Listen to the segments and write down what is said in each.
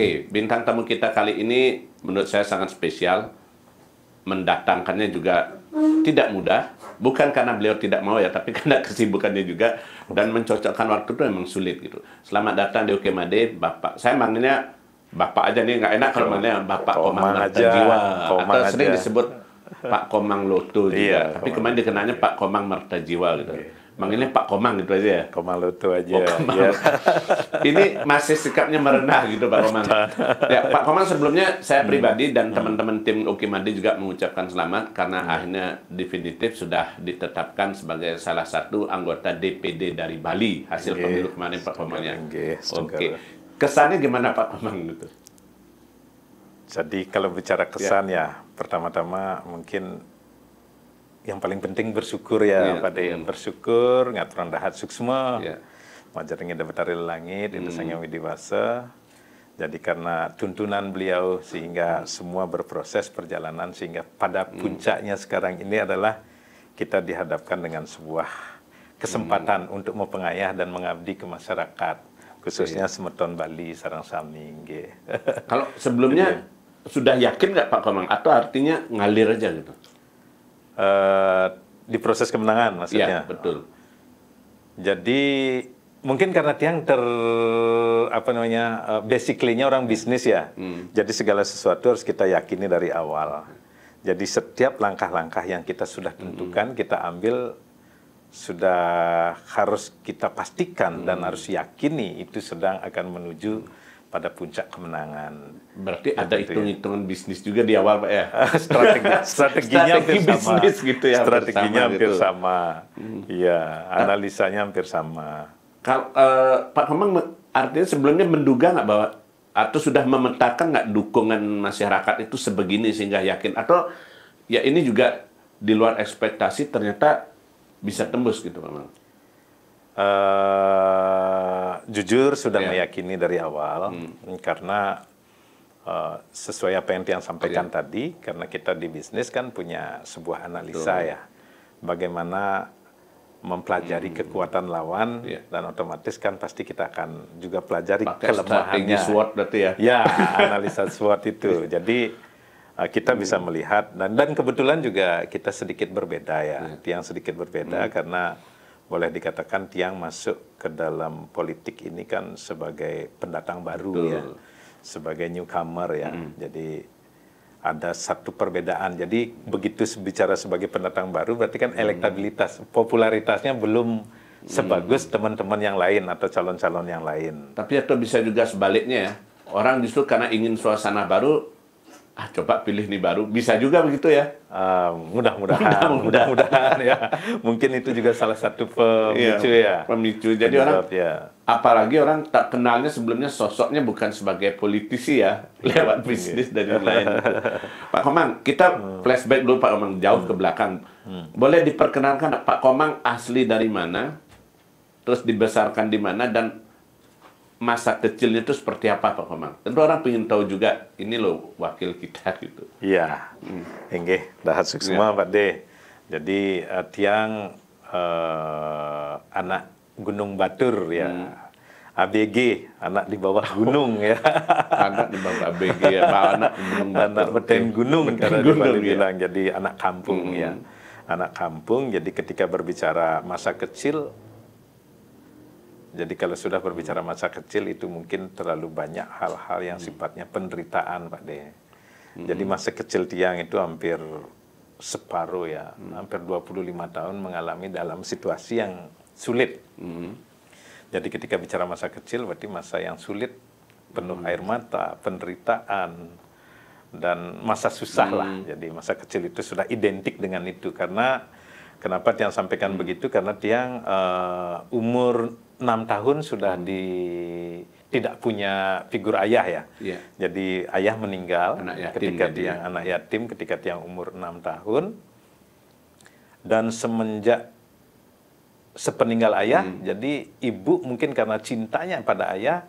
Oke, bintang tamu kita kali ini menurut saya sangat spesial. Mendatangkannya juga tidak mudah. Bukan karena beliau tidak mau ya, tapi karena kesibukannya juga dan mencocokkan waktu itu memang sulit gitu. Selamat datang di UKMAD, Bapak. Saya manggilnya Bapak aja nih nggak enak kalau manggilnya Bapak Komang, Komang aja, Jiwa Komang atau sering aja. disebut Pak Komang Loto iya, juga. Iya, Tapi kemarin dikenalnya Pak Komang Marta Jiwa gitu. Okay manggilnya Pak Komang gitu aja ya. Komang Lutu aja. Oh, Komang. Ya. Ini masih sikapnya merendah gitu Pak Komang. ya, Pak Komang sebelumnya saya hmm. pribadi dan hmm. teman-teman tim Uki Madi juga mengucapkan selamat karena hmm. akhirnya definitif sudah ditetapkan sebagai salah satu anggota DPD dari Bali hasil okay. pemilu kemarin Pak Komang ya. Oke. Okay. Kesannya gimana Pak Komang gitu? Jadi kalau bicara kesan ya, ya pertama-tama mungkin yang paling penting bersyukur ya, ya. pada yang hmm. bersyukur ngaturan rahat suksma ya. ingin dapat dari langit hmm. itu sangat widiwasa jadi karena tuntunan beliau sehingga semua berproses perjalanan sehingga pada hmm. puncaknya sekarang ini adalah kita dihadapkan dengan sebuah kesempatan hmm. untuk mempengayah dan mengabdi ke masyarakat khususnya yeah. Semeton Bali Sarang Saming Kalau sebelumnya sudah yakin nggak Pak Komang atau artinya ngalir aja gitu? Eh, di proses kemenangan maksudnya. Iya, betul. Jadi mungkin karena Tiang ter apa namanya eh, basically-nya orang bisnis ya. Hmm. Jadi segala sesuatu harus kita yakini dari awal. Jadi setiap langkah-langkah yang kita sudah hmm. tentukan, hmm. kita ambil sudah harus kita pastikan hmm. dan harus yakini itu sedang akan menuju hmm pada puncak kemenangan. Berarti gitu ada ya. hitung-hitungan ya. bisnis juga di awal Pak ya. Strategi, strateginya Strategi hampir bisnis sama. gitu ya. Strateginya hampir gitu. sama. Hmm. Iya, analisanya hampir sama. Kalau uh, Pak Kemang artinya sebelumnya menduga nggak bahwa atau sudah memetakan nggak dukungan masyarakat itu sebegini sehingga yakin atau ya ini juga di luar ekspektasi ternyata bisa tembus gitu Pak Kemang. Uh, eh, jujur sudah yeah. meyakini dari awal hmm. karena uh, sesuai apa yang Tiang sampaikan yeah. tadi karena kita di bisnis kan punya sebuah analisa Betul. ya bagaimana mempelajari hmm. kekuatan lawan yeah. dan otomatis kan pasti kita akan juga pelajari Pakai kelemahannya. SWOT berarti ya. Ya, analisa SWOT itu. Jadi eh, kita bisa hmm. melihat dan dan kebetulan juga kita sedikit berbeda ya. Yeah. Yang sedikit berbeda hmm. karena boleh dikatakan Tiang masuk ke dalam politik ini kan sebagai pendatang baru ya, Betul. ya, sebagai newcomer ya. Hmm. Jadi ada satu perbedaan. Jadi begitu bicara sebagai pendatang baru berarti kan elektabilitas, hmm. popularitasnya belum sebagus teman-teman hmm. yang lain atau calon-calon yang lain. Tapi atau bisa juga sebaliknya ya. Orang justru karena ingin suasana baru ah coba pilih nih baru bisa juga begitu ya uh, mudah-mudahan mudah-mudahan ya mungkin itu juga salah satu pemicu iya, ya pemicu jadi Penyebab, orang ya. apalagi orang tak kenalnya sebelumnya sosoknya bukan sebagai politisi ya iya, lewat iya. bisnis dan yang lain gitu. Pak Komang kita hmm. flashback dulu Pak Komang jauh hmm. ke belakang hmm. boleh diperkenalkan Pak Komang asli dari mana terus dibesarkan di mana dan masa kecilnya itu seperti apa Pak Komang? Tentu orang ingin tahu juga ini loh wakil kita gitu. Iya, hmm. enggak, dahat semua ya. Pak De Jadi uh, tiang uh, anak Gunung Batur ya. Hmm. ABG, anak di bawah gunung oh. ya. anak di bawah ABG ya, anak gunung Batur. Anak beten gunung, beten karena gunung, ya. bilang, jadi anak kampung ya. hmm. ya. Anak kampung, jadi ketika berbicara masa kecil, jadi kalau sudah berbicara masa kecil itu mungkin terlalu banyak hal-hal yang hmm. sifatnya penderitaan Pak De. Hmm. Jadi masa kecil tiang itu hampir separuh ya, hmm. hampir 25 tahun mengalami dalam situasi yang sulit. Jadi ketika bicara masa kecil berarti masa yang sulit, penuh air mata, penderitaan, dan masa susah lah. Jadi masa kecil itu sudah identik dengan itu karena kenapa tiang sampaikan hmm. begitu karena tiang uh, umur enam tahun sudah di tidak punya figur ayah ya. ya. Jadi ayah meninggal anak yatim ketika dia ya. anak yatim ketika dia umur enam tahun dan semenjak sepeninggal ayah hmm. jadi ibu mungkin karena cintanya pada ayah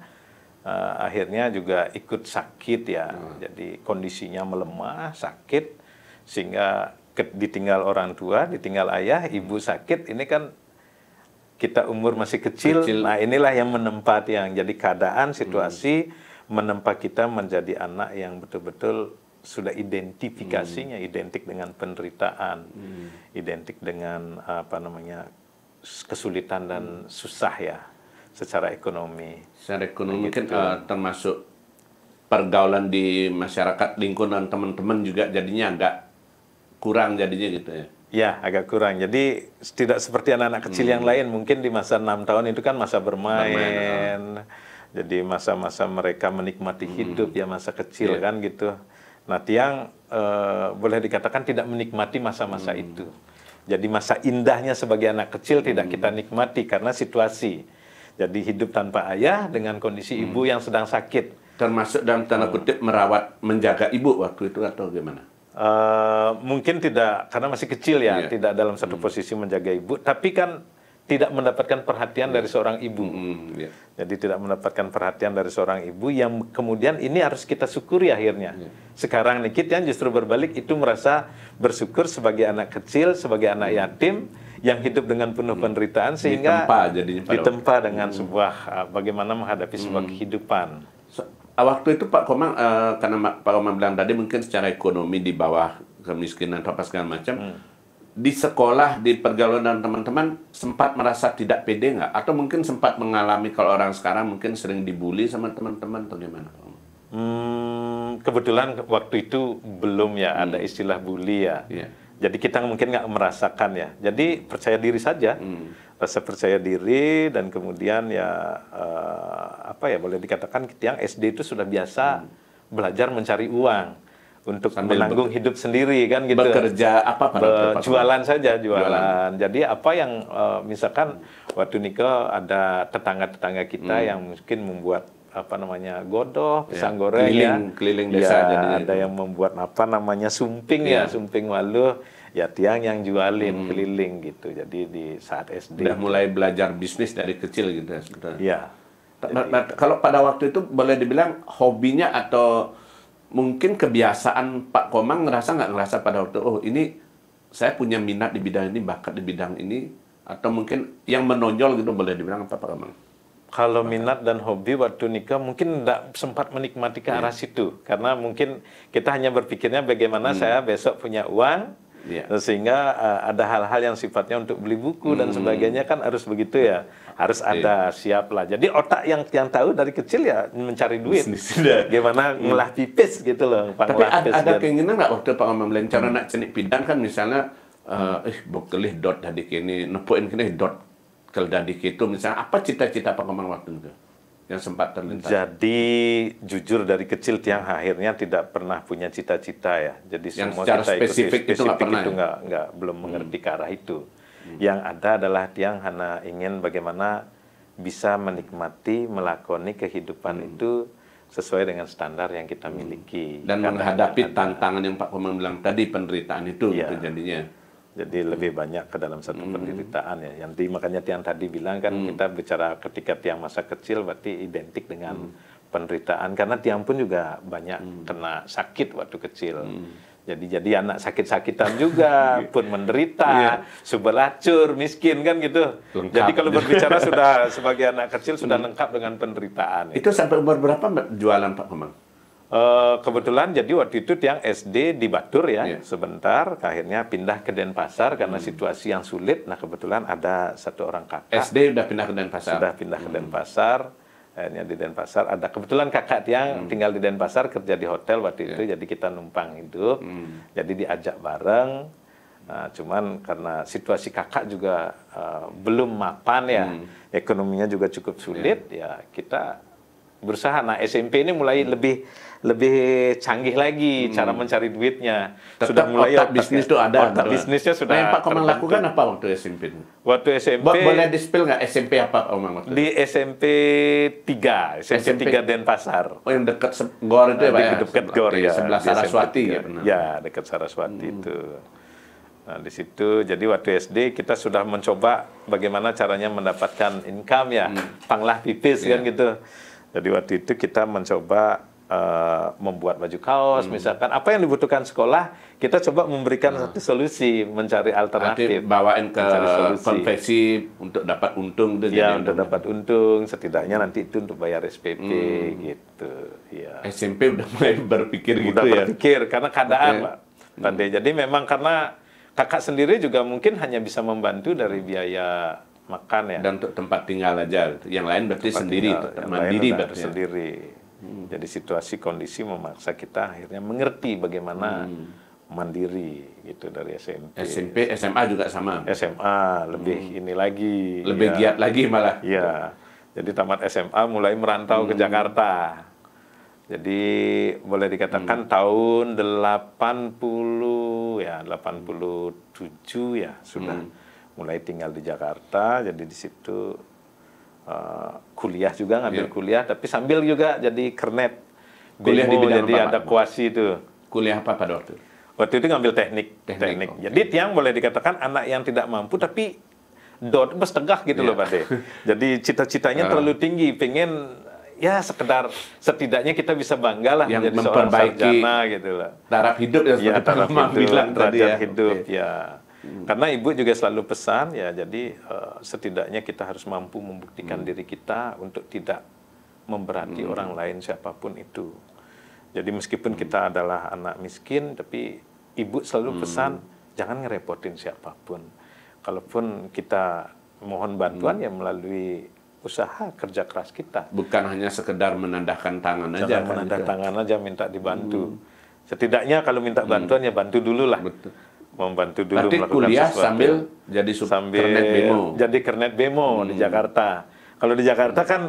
uh, akhirnya juga ikut sakit ya. Hmm. Jadi kondisinya melemah, sakit sehingga ditinggal orang tua, ditinggal ayah, ibu sakit ini kan kita umur masih kecil, kecil. nah inilah yang menempat yang jadi keadaan hmm. situasi hmm. menempa kita menjadi anak yang betul-betul sudah identifikasinya hmm. identik dengan penderitaan, hmm. identik dengan apa namanya kesulitan dan hmm. susah ya secara ekonomi. Secara ekonomi nah, gitu. kan uh, termasuk pergaulan di masyarakat lingkungan teman-teman juga jadinya agak kurang jadinya gitu ya. Ya, agak kurang. Jadi tidak seperti anak-anak kecil hmm. yang lain. Mungkin di masa enam tahun itu kan masa bermain. bermain oh. Jadi masa-masa mereka menikmati hmm. hidup ya masa kecil yeah. kan gitu. Nah, Tiang eh, boleh dikatakan tidak menikmati masa-masa hmm. itu. Jadi masa indahnya sebagai anak kecil tidak hmm. kita nikmati karena situasi. Jadi hidup tanpa ayah dengan kondisi hmm. ibu yang sedang sakit. Termasuk dalam tanda hmm. kutip merawat, menjaga ibu waktu itu atau gimana? Uh, mungkin tidak karena masih kecil ya, yeah. tidak dalam satu mm. posisi menjaga ibu, tapi kan tidak mendapatkan perhatian yeah. dari seorang ibu. Mm, hmm, yeah. Jadi tidak mendapatkan perhatian dari seorang ibu yang kemudian ini harus kita syukuri akhirnya. Yeah. Sekarang Nikit yang justru berbalik itu merasa bersyukur sebagai anak kecil, sebagai anak hmm. yatim yang hidup dengan penuh hmm. penderitaan sehingga ditempa, jadinya ditempa dengan sebuah uh, bagaimana menghadapi sebuah kehidupan. Ah, waktu itu Pak Komang uh, karena Pak Komang bilang tadi mungkin secara ekonomi di bawah kemiskinan atau apa segala macam hmm. di sekolah di pergaulan dan teman-teman sempat merasa tidak pede nggak atau mungkin sempat mengalami kalau orang sekarang mungkin sering dibully sama teman-teman atau gimana Pak Hmm, kebetulan waktu itu belum ya hmm. ada istilah bully ya. Yeah. Jadi kita mungkin nggak merasakan ya. Jadi percaya diri saja. Hmm rasa percaya diri dan kemudian ya uh, apa ya boleh dikatakan yang SD itu sudah biasa hmm. belajar mencari uang untuk Sambil menanggung bekerja. hidup sendiri kan gitu. Bekerja apa pada jualan saja jualan. jualan. Jadi apa yang uh, misalkan hmm. waktu nikah ada tetangga-tetangga kita hmm. yang mungkin membuat apa namanya godoh ya, pisang ya, goreng keliling, ya keliling desa ya, jadi ada yang membuat apa namanya sumping ya, ya sumping waluh ya tiang yang jualin hmm. keliling gitu. Jadi di saat SD. Udah gitu. mulai belajar bisnis dari kecil gitu ya Iya. Nah, nah, kalau pada waktu itu boleh dibilang hobinya atau mungkin kebiasaan Pak Komang ngerasa nggak ngerasa pada waktu oh ini saya punya minat di bidang ini bakat di bidang ini atau mungkin yang menonjol gitu boleh dibilang apa Pak Komang? Kalau minat dan hobi waktu nikah mungkin tidak sempat menikmati ke arah hmm. situ karena mungkin kita hanya berpikirnya bagaimana hmm. saya besok punya uang Yeah. Iya. Sehingga uh, ada hal-hal yang sifatnya untuk beli buku hmm. dan sebagainya kan harus begitu ya. Harus okay. Iya. ada siap lah. Jadi otak yang yang tahu dari kecil ya mencari duit. Gimana hmm. ngelah pipis gitu loh. Pak Tapi ada, ada keinginan nggak waktu Pak Imam lain cara hmm. nak cenik bidang kan misalnya uh, eh bokelih dot tadi kini nepoin kini dot kalau tadi itu misalnya apa cita-cita Pak Imam waktu itu? yang sempat terlintas. Jadi jujur dari kecil Tiang akhirnya tidak pernah punya cita-cita ya. Jadi yang semua secara kita spesifik, spesifik itu nggak pernah. Itu ya? nggak, gak, belum hmm. mengerti ke arah itu. Hmm. Yang ada adalah Tiang hanya ingin bagaimana bisa menikmati melakoni kehidupan hmm. itu sesuai dengan standar yang kita hmm. miliki dan Karena menghadapi tantangan yang Pak Komang bilang tadi penderitaan itu ya. gitu jadi lebih banyak ke dalam satu hmm. penderitaan ya. Yang makanya Tiang tadi bilang kan hmm. kita bicara ketika Tiang masa kecil berarti identik dengan hmm. penderitaan karena Tiang pun juga banyak hmm. kena sakit waktu kecil. Hmm. Jadi jadi anak sakit-sakitan juga pun menderita, yeah. sebelacur, miskin kan gitu. Lengkap. Jadi kalau berbicara sudah sebagai anak kecil sudah hmm. lengkap dengan penderitaan. Itu, itu sampai umur berapa jualan Pak Komang? Eh, kebetulan jadi waktu itu yang SD di Batur ya yeah. sebentar, akhirnya pindah ke Denpasar karena hmm. situasi yang sulit. Nah kebetulan ada satu orang kakak SD sudah pindah ke Denpasar, sudah pindah ke hmm. Denpasar, akhirnya di Denpasar ada kebetulan kakak yang hmm. tinggal di Denpasar kerja di hotel waktu yeah. itu, iya. jadi kita numpang hidup, hmm. jadi diajak bareng. Nah, cuman karena situasi kakak juga uh, belum mapan ya, hmm. ekonominya juga cukup sulit yeah. ya kita berusaha. Nah SMP ini mulai hmm. lebih lebih canggih lagi hmm. cara mencari duitnya. Tetap sudah mulai otak, bisnis itu ada. Otak bisnisnya sudah. Nah, yang Pak Komang lakukan apa waktu SMP? Waktu SMP. Bo boleh dispel nggak SMP apa Komang Di SMP 3, SMP, SMP 3 Denpasar. Oh yang dekat Gor itu ya nah, Pak? Ya? dekat Gor ya. Sebelah Saraswati ya benar. Ya dekat Saraswati hmm. itu. Nah, di situ jadi waktu SD kita sudah mencoba bagaimana caranya mendapatkan income ya, hmm. panglah pipis yeah. kan iya. gitu. Jadi waktu itu kita mencoba uh, membuat baju kaos hmm. misalkan apa yang dibutuhkan sekolah kita coba memberikan hmm. satu solusi mencari alternatif Arti bawain ke konveksi untuk dapat untung itu ya untuk dapat untung setidaknya nanti itu untuk bayar SPP hmm. gitu ya SMP udah mulai berpikir udah gitu berpikir, ya berpikir karena keadaan okay. Pak hmm. jadi memang karena kakak sendiri juga mungkin hanya bisa membantu dari biaya makan ya dan untuk tempat tinggal aja yang lain berarti tempat sendiri tinggal, mandiri berarti ya. sendiri Hmm. Jadi situasi kondisi memaksa kita akhirnya mengerti bagaimana hmm. mandiri gitu dari SMP. SMP, SMA juga sama. SMA lebih hmm. ini lagi. Lebih ya. giat lagi malah. Iya. Jadi tamat SMA mulai merantau hmm. ke Jakarta. Jadi boleh dikatakan hmm. tahun 80 ya 87 ya sudah hmm. mulai tinggal di Jakarta. Jadi di situ Eh, kuliah juga ngambil yeah. kuliah tapi sambil juga jadi kernet kuliah di bidang jadi ada kuasi itu kuliah apa pada waktu waktu itu ngambil teknik teknik, teknik. Okay. jadi tiang boleh dikatakan anak yang tidak mampu tapi dot tegah gitu yeah. loh iya. Pak De. Jadi cita-citanya ah. terlalu tinggi, pengen ya sekedar setidaknya kita bisa bangga lah yang memperbaiki seorang gitu lah. Taraf hidup ya, ya taraf hidup, bilang tadi ya. hidup okay. ya. Hmm. Karena ibu juga selalu pesan ya, jadi uh, setidaknya kita harus mampu membuktikan hmm. diri kita untuk tidak memberati hmm. orang lain siapapun itu. Jadi meskipun hmm. kita adalah anak miskin, tapi ibu selalu hmm. pesan hmm. jangan ngerepotin siapapun. Kalaupun kita mohon bantuan hmm. ya melalui usaha kerja keras kita. Bukan hanya sekedar menandakan tangan jangan aja. Jangan menandakan gitu ya. tangan aja minta dibantu. Hmm. Setidaknya kalau minta hmm. bantuan hmm. ya bantu dulu lah. Betul membantu dulu Berarti melakukan kuliah sesuatu. sambil jadi sub- sambil kernet bemo. Jadi kernet bemo hmm. di Jakarta. Kalau di Jakarta kan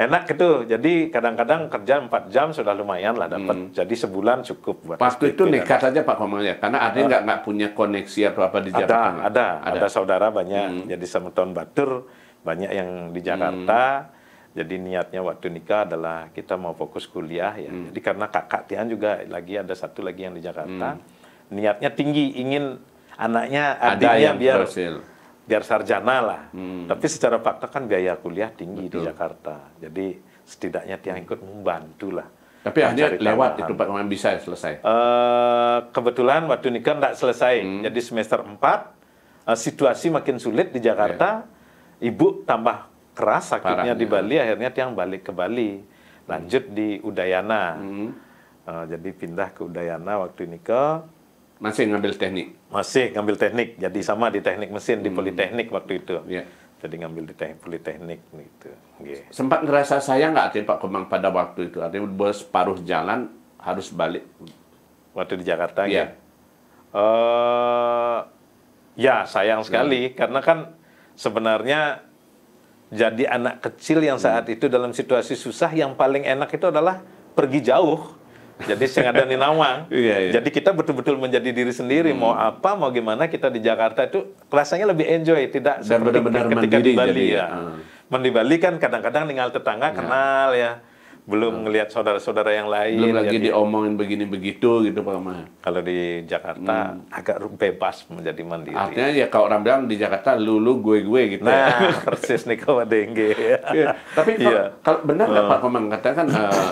enak gitu. Jadi kadang-kadang kerja 4 jam sudah lumayan lah dapat. Hmm. Jadi sebulan cukup buat Waktu itu gitu. nekat saja Pak Komang ya, karena ada oh. nggak nggak punya koneksi atau apa di Jakarta. Ada, ada, ada, ada saudara banyak. Hmm. Jadi sama tahun Batur banyak yang di hmm. Jakarta. Hmm. Jadi niatnya waktu nikah adalah kita mau fokus kuliah ya. Hmm. Jadi karena kakak Tian juga lagi ada satu lagi yang di Jakarta. Hmm niatnya tinggi ingin anaknya ada yang biar berhasil. biar sarjana lah. Hmm. Tapi secara fakta kan biaya kuliah tinggi Betul. di Jakarta. Jadi setidaknya tiang ikut membantu lah. Tapi akhirnya lewat itu Pak Maman bisa selesai. Uh, kebetulan waktu nikah tidak selesai. Hmm. Jadi semester 4 uh, eh, situasi makin sulit di Jakarta. Yeah. Ibu tambah keras sakitnya Parahnya. di Bali akhirnya tiang balik ke Bali. Hmm. Lanjut hmm. di Udayana. Hmm. Uh, jadi pindah ke Udayana waktu nikah masih ngambil teknik? Masih ngambil teknik. Jadi sama di teknik mesin, di hmm. politeknik waktu itu. ya. Jadi ngambil di teknik politeknik gitu. Yeah. Sempat ngerasa saya nggak Pak Komang pada waktu itu? Artinya separuh jalan harus balik? Waktu di Jakarta ya? Uh, ya, sayang sekali. Hmm. Karena kan sebenarnya jadi anak kecil yang saat hmm. itu dalam situasi susah yang paling enak itu adalah pergi jauh jadi ada nih nama. Iya, iya. Jadi kita betul-betul menjadi diri sendiri. Hmm. Mau apa, mau gimana kita di Jakarta itu rasanya lebih enjoy, tidak Dan seperti benar -benar ketika di Bali jadi, ya. Uh. Ya. Hmm. Men di Bali kan kadang-kadang tinggal tetangga ya. kenal ya. Belum melihat hmm. ngelihat saudara-saudara yang lain. Belum lagi jadi, diomongin begini begitu gitu Pak Ma. Kalau di Jakarta hmm. agak bebas menjadi mandiri. Artinya ya kalau orang bilang di Jakarta lulu gue-gue gitu. Ya. Nah, ya. persis nih kalau dengge. ya. Iya. Tapi kalau, ya. kalau benar nggak hmm. Pak Komang katakan uh,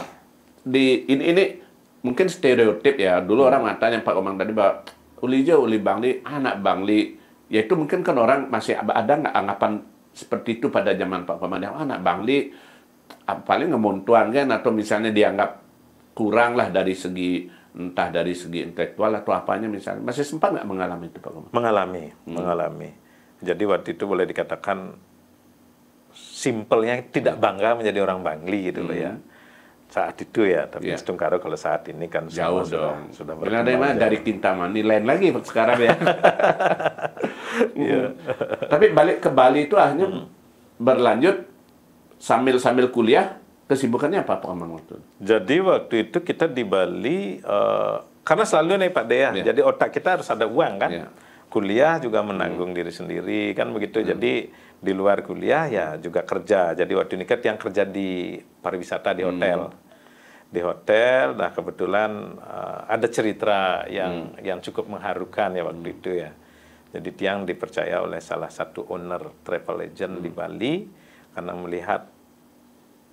di ini ini mungkin stereotip ya. Dulu hmm. orang orang yang Pak Komang tadi bahwa Uli Jo, Uli Bangli, anak Bangli. Ya itu mungkin kan orang masih ada nggak anggapan seperti itu pada zaman Pak Komang. Ya, oh, anak Bangli paling ngemontuan kan atau misalnya dianggap kurang lah dari segi entah dari segi intelektual atau apanya misalnya masih sempat nggak mengalami itu Pak Komang? Mengalami, hmm. mengalami. Jadi waktu itu boleh dikatakan simpelnya tidak bangga menjadi orang Bangli gitu loh ya hmm saat itu ya, tapi yeah. Karo kalau saat ini kan jauh sudah, dong. Sudah berkembang. dari Kintamani lain lagi sekarang ya. Iya. Tapi balik ke Bali itu akhirnya hmm. berlanjut sambil sambil kuliah kesibukannya apa Pak Amang waktu Jadi waktu itu kita di Bali uh, karena selalu nih Pak Dea, ya, yeah. jadi otak kita harus ada uang kan. Yeah. Kuliah juga menanggung hmm. diri sendiri kan begitu. Hmm. Jadi di luar kuliah ya juga kerja. Jadi waktu ini kan yang kerja di pariwisata di hotel. Hmm. Di hotel, nah kebetulan uh, ada cerita yang hmm. yang cukup mengharukan ya waktu hmm. itu ya. Jadi Tiang dipercaya oleh salah satu owner travel agent hmm. di Bali karena melihat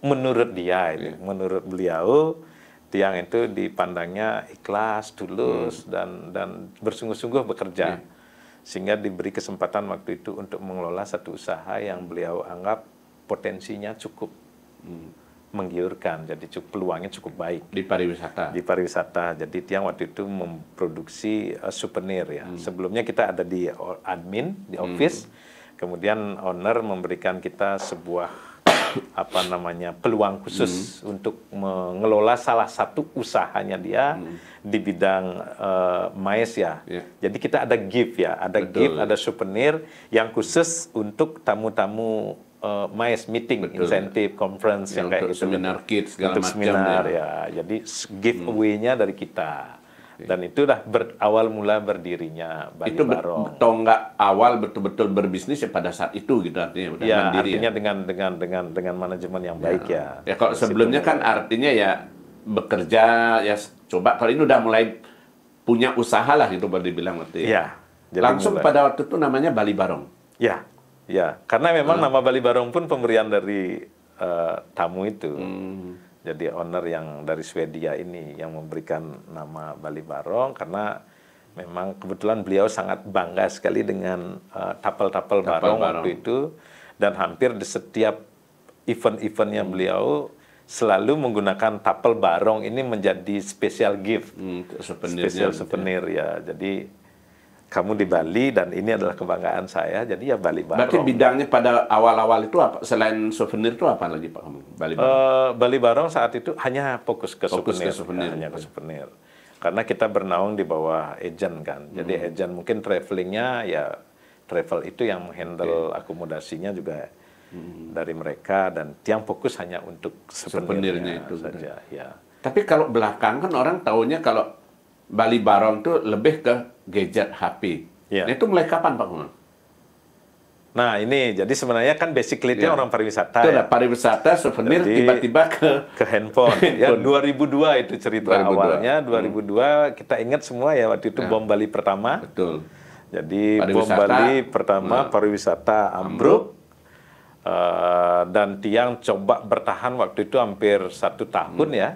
menurut dia ini yeah. menurut beliau Tiang itu dipandangnya ikhlas, tulus hmm. dan dan bersungguh-sungguh bekerja. Yeah sehingga diberi kesempatan waktu itu untuk mengelola satu usaha yang beliau anggap potensinya cukup hmm. menggiurkan, jadi cukup peluangnya cukup baik di pariwisata. Di pariwisata, jadi tiang waktu itu memproduksi uh, souvenir ya. Hmm. Sebelumnya kita ada di admin di hmm. office, hmm. kemudian owner memberikan kita sebuah apa namanya peluang khusus hmm. untuk mengelola salah satu usahanya dia hmm. di bidang uh, mais ya. Yeah. Jadi kita ada gift ya, ada Betul. gift, ada souvenir yang khusus untuk tamu-tamu uh, MAIS meeting, insentif, conference yang, yang kayak gitu. Seminar kids segala macam seminar ya. ya. Jadi hmm. giveaway-nya hmm. dari kita. Dan itulah awal mula berdirinya Bali itu Barong. Itu tonggak awal betul-betul berbisnis ya pada saat itu gitu artinya udah ya, mandiri. Ya? Artinya ya. dengan dengan dengan dengan manajemen yang baik ya. Ya, ya kalau Terus sebelumnya kan baik. artinya ya bekerja ya coba kalau ini udah mulai punya usaha lah itu baru dibilang nanti. Ya. ya Langsung mulai. pada waktu itu namanya Bali Barong. Ya. Ya, karena memang hmm. nama Bali Barong pun pemberian dari uh, tamu itu. Hmm jadi owner yang dari Swedia ini yang memberikan nama Bali Barong karena memang kebetulan beliau sangat bangga sekali dengan uh, tapel-tapel Barong, Barong waktu itu dan hampir di setiap event-event yang beliau selalu menggunakan tapel Barong ini menjadi special gift, hmm, special gitu ya. souvenir ya. Jadi kamu di Bali dan ini adalah kebanggaan saya. Jadi ya Bali Barong. Berarti bidangnya pada awal-awal itu apa selain souvenir itu apa lagi Pak kamu? Bali Barong. Uh, Bali Barong saat itu hanya fokus ke fokus souvenir, ke souvenir. Ya, hanya ke souvenir. Karena kita bernaung di bawah agent kan. Jadi hmm. agent mungkin travelingnya ya travel itu yang handle okay. akomodasinya juga hmm. dari mereka dan yang fokus hanya untuk souvenirnya, souvenirnya itu saja ya. Tapi kalau belakang kan orang taunya kalau Bali Barong itu lebih ke gadget HP. Ya. Nah, itu mulai kapan Pak Gunung? Nah ini jadi sebenarnya kan basic leadnya ya. orang pariwisata. Itulah ya. Nah, pariwisata souvenir tiba-tiba ke ke handphone. Ya, handphone. Ya 2002 itu cerita 2002. awalnya 2002 hmm. kita ingat semua ya waktu itu ya. bom Bali pertama. Betul. Jadi pariwisata, bom Bali pertama ya. pariwisata ambruk uh, dan tiang coba bertahan waktu itu hampir satu tahun hmm. ya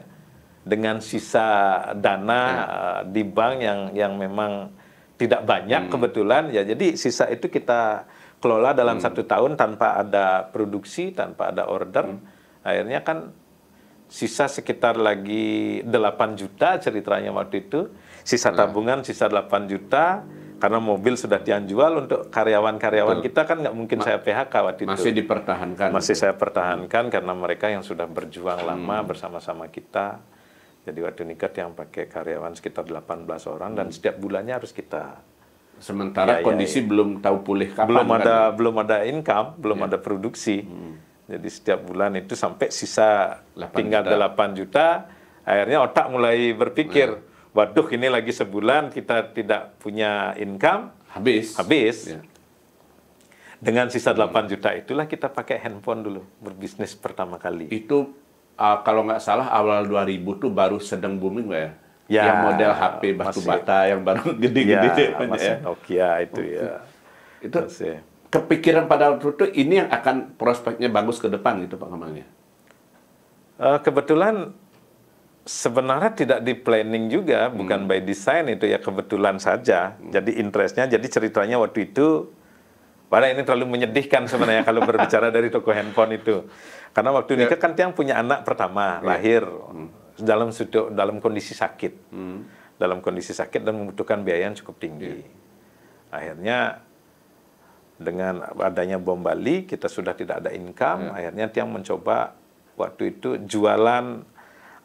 dengan sisa dana hmm. uh, di bank yang yang memang tidak banyak hmm. kebetulan ya jadi sisa itu kita kelola dalam hmm. satu tahun tanpa ada produksi tanpa ada order hmm. akhirnya kan sisa sekitar lagi 8 juta ceritanya waktu itu sisa hmm. tabungan sisa 8 juta karena mobil sudah dianjual untuk karyawan-karyawan kita kan nggak mungkin Ma saya PHK waktu itu masih dipertahankan masih saya pertahankan karena mereka yang sudah berjuang hmm. lama bersama-sama kita jadi waktu nikat yang pakai karyawan sekitar 18 orang hmm. dan setiap bulannya harus kita sementara ya, kondisi ya, belum tahu pulih kapan belum kan. ada kan? belum ada income belum ya. ada produksi hmm. jadi setiap bulan itu sampai sisa 8 tinggal juta. 8 juta akhirnya otak mulai berpikir ya. waduh ini lagi sebulan kita tidak punya income habis habis ya. dengan sisa 8 hmm. juta itulah kita pakai handphone dulu berbisnis pertama kali itu uh, kalau nggak salah awal 2000 tuh baru sedang booming ya. Ya, yang model HP batu masih, bata yang baru gede-gede ya, ya. Nokia itu ya. Itu masih. kepikiran pada waktu itu ini yang akan prospeknya bagus ke depan gitu Pak Kamang Uh, eh, kebetulan sebenarnya tidak di planning juga, hmm. bukan by design itu ya kebetulan saja. Hmm. Jadi interestnya, jadi ceritanya waktu itu Padahal ini terlalu menyedihkan sebenarnya kalau berbicara dari toko handphone itu. Karena waktu nikah ya. kan Tiang punya anak pertama, ya. lahir hmm. dalam sudut, dalam kondisi sakit. Hmm. Dalam kondisi sakit dan membutuhkan biaya yang cukup tinggi. Yeah. Akhirnya dengan adanya bom Bali, kita sudah tidak ada income. Yeah. Akhirnya Tiang mencoba waktu itu jualan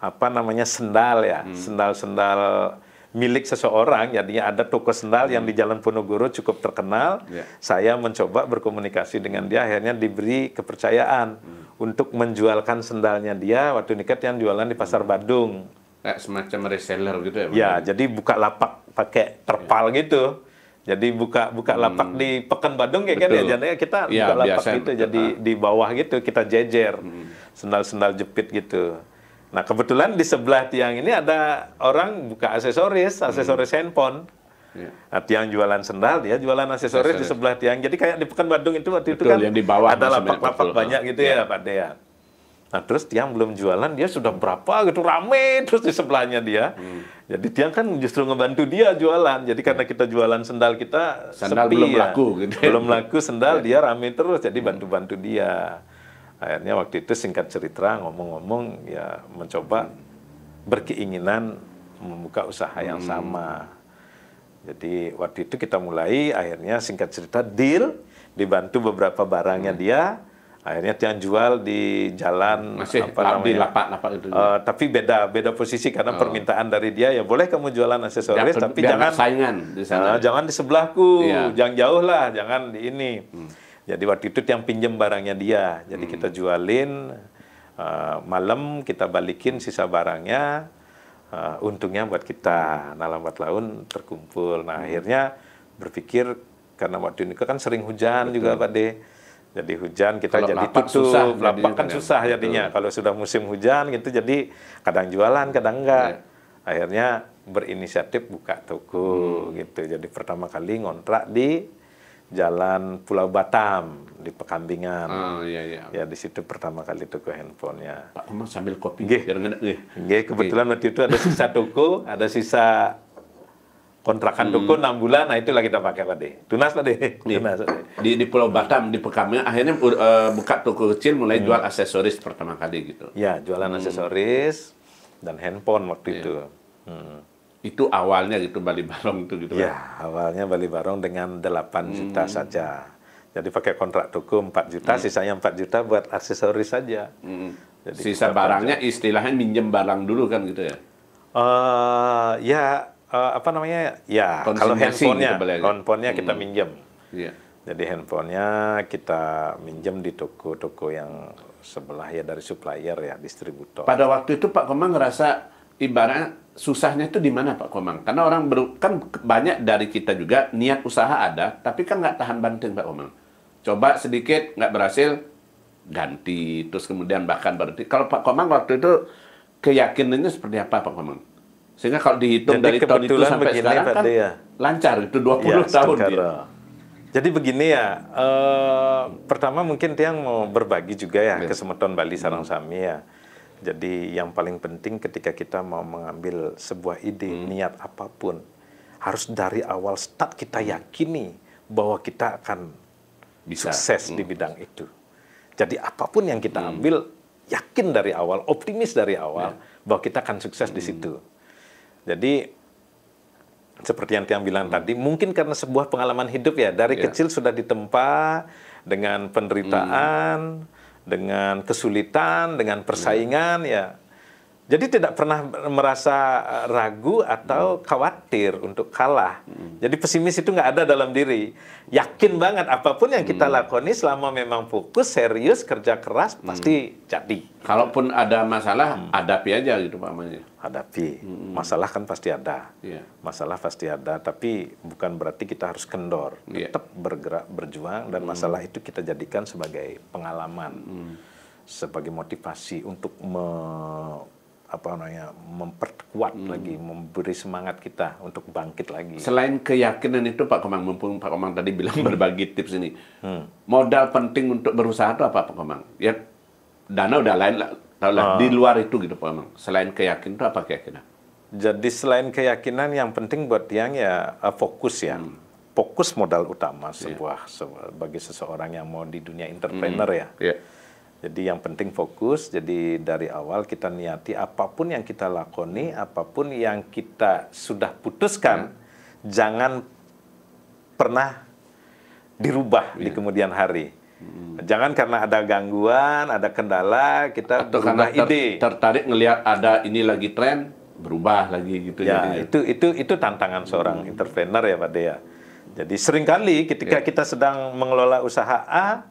apa namanya sendal ya, hmm. sendal-sendal hmm milik seseorang, jadinya ada toko sendal hmm. yang di hmm. Jalan Ponogoro cukup terkenal. Yeah. Saya mencoba berkomunikasi dengan dia, akhirnya diberi kepercayaan hmm. untuk menjualkan sendalnya dia waktu niket yang jualan di Pasar hmm. Badung. Kayak semacam reseller gitu ya? Ya, jadi buka lapak pakai terpal yeah. gitu. Jadi buka buka hmm. lapak di Pekan Badung ya Betul. kan ya, jadinya kita ya, buka lapak gitu, jadi ah. di bawah gitu kita jejer hmm. sendal-sendal jepit gitu. Nah, kebetulan di sebelah tiang ini ada orang buka aksesoris, aksesoris hmm. handphone. Yeah. Nah, tiang jualan sendal, dia jualan aksesoris, aksesoris di sebelah tiang. Jadi kayak di Pekan Badung itu waktu Betul, itu kan yang di bawah ada lapak-lapak banyak gitu yeah. ya iya. Pak Dea. Nah, terus tiang belum jualan, dia sudah berapa gitu rame terus di sebelahnya dia. Hmm. Jadi tiang kan justru ngebantu dia jualan. Jadi karena iya. kita jualan sendal kita sendal sepi belum ya. laku gitu. Ya. Belum laku sendal iya. dia rame terus jadi bantu-bantu dia akhirnya waktu itu singkat cerita ngomong-ngomong ya mencoba berkeinginan membuka usaha yang hmm. sama jadi waktu itu kita mulai akhirnya singkat cerita deal dibantu beberapa barangnya hmm. dia akhirnya dia jual di jalan masih apa lap, namanya lapak lapak itu uh, tapi beda beda posisi karena oh. permintaan dari dia ya boleh kamu jualan aksesoris biar, tapi jangan saingan di sana. Uh, jangan di sebelahku yeah. jangan jauh lah jangan di ini hmm. Jadi waktu itu yang pinjam barangnya dia. Jadi hmm. kita jualin uh, malam kita balikin sisa barangnya. Uh, untungnya buat kita. Nah lambat laun terkumpul. Nah hmm. akhirnya berpikir karena waktu itu kan sering hujan Betul. juga Pak De. Jadi hujan kita Kalau jadi tutup, susah, lapak kan ya. susah jadinya. Betul. Kalau sudah musim hujan gitu jadi kadang jualan, kadang enggak. Yeah. Akhirnya berinisiatif buka toko hmm. gitu. Jadi pertama kali ngontrak di Jalan Pulau Batam di Pekambingan. Oh, iya, iya. Ya di situ pertama kali toko handphonenya. Pak Umar sambil kopi. Gih. Gih, kebetulan waktu itu ada sisa toko, ada sisa kontrakan hmm. toko enam bulan, nah itu lagi kita pakai tadi. Tunas tadi. Tunas tadi. Di, di Pulau Batam, di Pekambingan, akhirnya uh, buka toko kecil mulai hmm. jual aksesoris pertama kali gitu. Ya, jualan hmm. aksesoris dan handphone waktu yeah. itu. Hmm. Itu awalnya gitu Bali Barong itu gitu. Kan? Ya, awalnya Bali Barong dengan 8 juta hmm. saja. Jadi pakai kontrak toko 4 juta, hmm. sisanya 4 juta buat aksesoris saja. Hmm. Jadi Sisa barangnya juta. istilahnya minjem barang dulu kan gitu ya? Uh, ya uh, apa namanya? Ya, kalau gitu handphonenya, ya? handphonenya kita hmm. minjem. Yeah. Jadi handphonenya kita minjem di toko-toko yang sebelah ya dari supplier ya, distributor. Pada waktu itu Pak Komang ngerasa ibaratnya susahnya itu di mana Pak Komang? Karena orang ber, kan banyak dari kita juga niat usaha ada, tapi kan nggak tahan banting Pak Komang. Coba sedikit nggak berhasil ganti, terus kemudian bahkan berhenti. Kalau Pak Komang waktu itu keyakinannya seperti apa Pak Komang? Sehingga kalau dihitung Jadi dari tahun itu sampai begini, sekarang kan dia. Ya. lancar itu 20 ya, tahun. Dia. Jadi begini ya, eh, pertama mungkin Tiang mau berbagi juga ya, ya. kesemeton Bali Sarang hmm. Sami ya. Jadi yang paling penting ketika kita mau mengambil sebuah ide, hmm. niat apapun, harus dari awal start kita hmm. yakini bahwa kita akan Bisa. sukses hmm. di bidang itu. Jadi apapun yang kita hmm. ambil, yakin dari awal, optimis dari awal ya. bahwa kita akan sukses hmm. di situ. Jadi seperti yang Tiang bilang hmm. tadi, mungkin karena sebuah pengalaman hidup ya dari ya. kecil sudah ditempa dengan penderitaan. Hmm dengan kesulitan, dengan persaingan ya jadi tidak pernah merasa eh, ragu atau hmm. khawatir untuk kalah. Hmm. Jadi pesimis itu nggak ada dalam diri. Yakin hmm. banget apapun yang kita lakoni selama memang fokus, serius, kerja keras pasti jadi. Kalaupun ada masalah, hmm. hadapi aja gitu Pak Manji. Hadapi. Hmm. Masalah kan pasti ada. Yeah. Masalah pasti ada, tapi bukan berarti kita harus kendor. Iya. Tetap bergerak, berjuang dan masalah itu kita jadikan sebagai pengalaman. Sebagai motivasi untuk me apa namanya memperkuat hmm. lagi, memberi semangat kita untuk bangkit lagi. Selain keyakinan itu Pak Komang, mumpung Pak Komang tadi bilang hmm. berbagi tips ini, hmm. modal penting untuk berusaha itu apa Pak Komang? Ya dana udah lain lah, tahu lah di ah. luar itu gitu Pak Komang. Selain keyakinan itu apa keyakinan? Jadi selain keyakinan yang penting buat yang ya eh, fokus ya. Hmm fokus modal utama iya. sebuah yeah. bagi seseorang yang mau di dunia hmm. entrepreneur hmm. ya. Yeah. Jadi yang penting fokus, jadi dari awal kita niati apapun yang kita lakoni, apapun yang kita sudah putuskan, hmm. jangan pernah dirubah yeah. di iya. kemudian hari. Hmm. Jangan karena ada gangguan, ada kendala, kita Atau karena ter ide. tertarik melihat ada ini lagi tren, berubah lagi gitu. Ya, jadi. itu itu itu tantangan seorang hmm. entrepreneur ya Pak Dea. Jadi seringkali ketika yeah. kita sedang mengelola usaha A,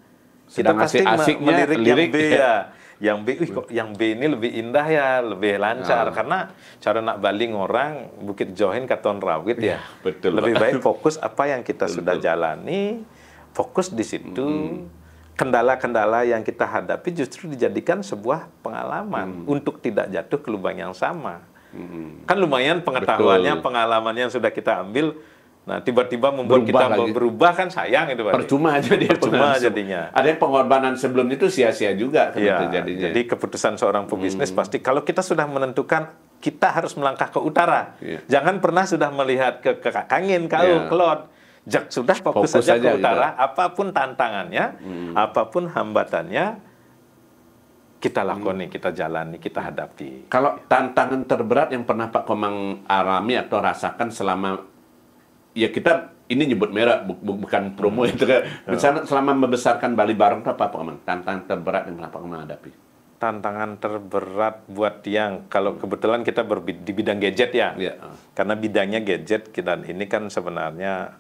sedang asik-asiknya lirik yang B ya. Yang B, wih kok yang B ini lebih indah ya, lebih lancar. Nah. Karena cara nak baling orang, Bukit Johin katon rawit ya. Iya, betul. Lebih baik fokus apa yang kita betul, sudah jalani, fokus di situ. kendala Kendala-kendala yang kita hadapi justru dijadikan sebuah pengalaman hmm. untuk tidak jatuh ke lubang yang sama. Hmm. Kan lumayan pengetahuannya, Betul. pengalamannya yang sudah kita ambil Nah, tiba-tiba membuat berubah kita lagi. berubah kan sayang itu Percuma aja dia percuma jadinya. Ada yang pengorbanan sebelum itu sia-sia juga ya, Jadi keputusan seorang pebisnis hmm. pasti kalau kita sudah menentukan kita harus melangkah ke utara. Ya. Jangan pernah sudah melihat ke, ke kangen kalau ya. kelot. Jak sudah fokus, fokus saja ke utara, gitu. apapun tantangannya, hmm. apapun hambatannya kita lakoni, hmm. kita jalani, kita hadapi. Kalau tantangan terberat yang pernah Pak Komang alami atau rasakan selama ya kita ini nyebut merah bu, bu, bukan promo hmm. itu kan. Hmm. selama membesarkan Bali bareng itu apa Pak Amang? Tantangan terberat yang Pak Amang hadapi? Tantangan terberat buat yang kalau hmm. kebetulan kita berbid di bidang gadget ya, ya. karena bidangnya gadget kita ini kan sebenarnya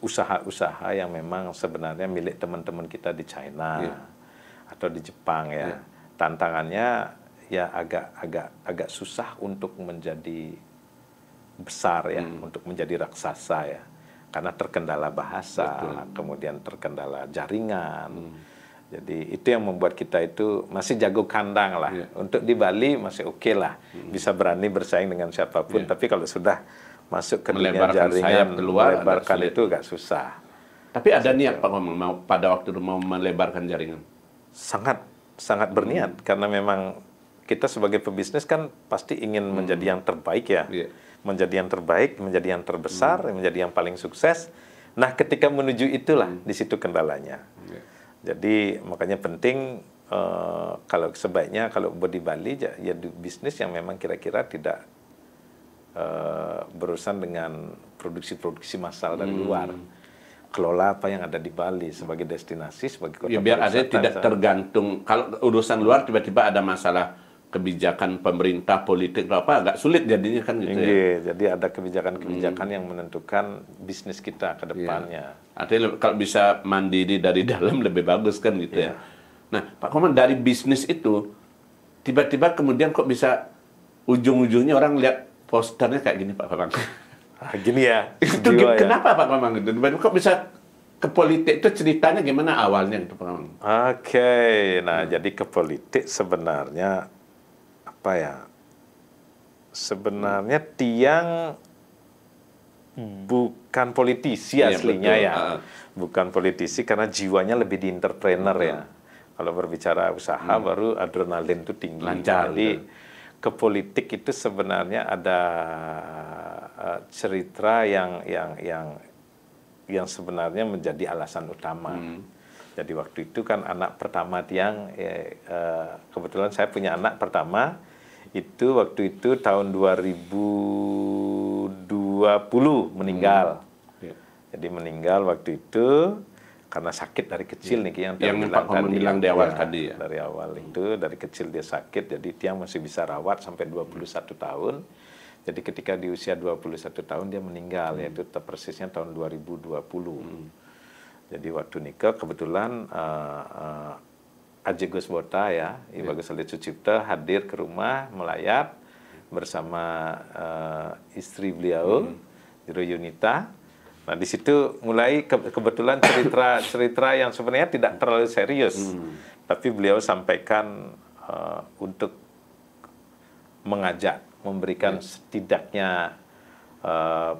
usaha-usaha yang memang sebenarnya milik teman-teman kita di China ya. atau di Jepang ya. ya. Tantangannya ya agak agak agak susah untuk menjadi besar ya hmm. untuk menjadi raksasa ya karena terkendala bahasa Betul. kemudian terkendala jaringan hmm. jadi itu yang membuat kita itu masih jago kandang lah yeah. untuk di Bali masih oke okay lah hmm. bisa berani bersaing dengan siapapun yeah. tapi kalau sudah masuk ke dunia jaringan keluar melebarkan itu agak susah tapi ada niat Pak Om, mau pada waktu mau melebarkan jaringan sangat sangat berniat hmm. karena memang kita sebagai pebisnis kan pasti ingin hmm. menjadi yang terbaik ya. Yeah menjadi yang terbaik, menjadi yang terbesar, hmm. menjadi yang paling sukses. Nah, ketika menuju itulah hmm. di situ kendalanya. Yeah. Jadi makanya penting uh, kalau sebaiknya kalau buat di Bali ya, ya di bisnis yang memang kira-kira tidak uh, berurusan dengan produksi-produksi massal dari hmm. luar kelola apa yang ada di Bali sebagai destinasi sebagai kota ya, biar ada tidak tergantung kalau urusan luar tiba-tiba ada masalah kebijakan pemerintah politik apa agak sulit jadinya kan gitu ya. Jadi ada kebijakan-kebijakan hmm. yang menentukan bisnis kita ke iya. depannya. Ya. Artinya kalau bisa mandiri dari dalam lebih bagus kan gitu ya. ya. Nah, Pak Koman dari bisnis itu tiba-tiba kemudian kok bisa ujung-ujungnya orang lihat posternya kayak gini Pak Bambang. Ah, gini ya. itu jiwa, ya. kenapa ya? Pak Dan gitu? Kok bisa ke politik itu ceritanya gimana awalnya gitu Pak Oke, okay. nah hmm. jadi ke politik sebenarnya apa ya sebenarnya Tiang hmm. bukan politisi ya, aslinya betul. ya bukan politisi karena jiwanya lebih di entrepreneur ya kalau berbicara usaha hmm. baru adrenalin itu tinggi Lancar, jadi ke politik itu sebenarnya ada eh, cerita yang yang yang yang sebenarnya menjadi alasan utama hmm. Jadi waktu itu kan anak pertama tiang, eh, eh, kebetulan saya punya anak pertama, itu waktu itu tahun 2020 meninggal. Hmm. Yeah. Jadi meninggal waktu itu karena sakit dari kecil iya. nih yang yang Pak tadi, bilang di awal ya, tadi ya. Dari awal hmm. itu dari kecil dia sakit jadi dia masih bisa rawat sampai 21 hmm. tahun. Jadi ketika di usia 21 tahun dia meninggal hmm. yaitu persisnya tahun 2020. Hmm. Jadi waktu nikah kebetulan uh, Aji Gus Bota ya, Ibu yeah. Ali Sucipto hadir ke rumah melayat bersama uh, istri beliau, mm. Juru Yunita. Nah di situ mulai ke kebetulan cerita cerita yang sebenarnya tidak terlalu serius, mm. tapi beliau sampaikan uh, untuk mengajak, memberikan yeah. setidaknya uh,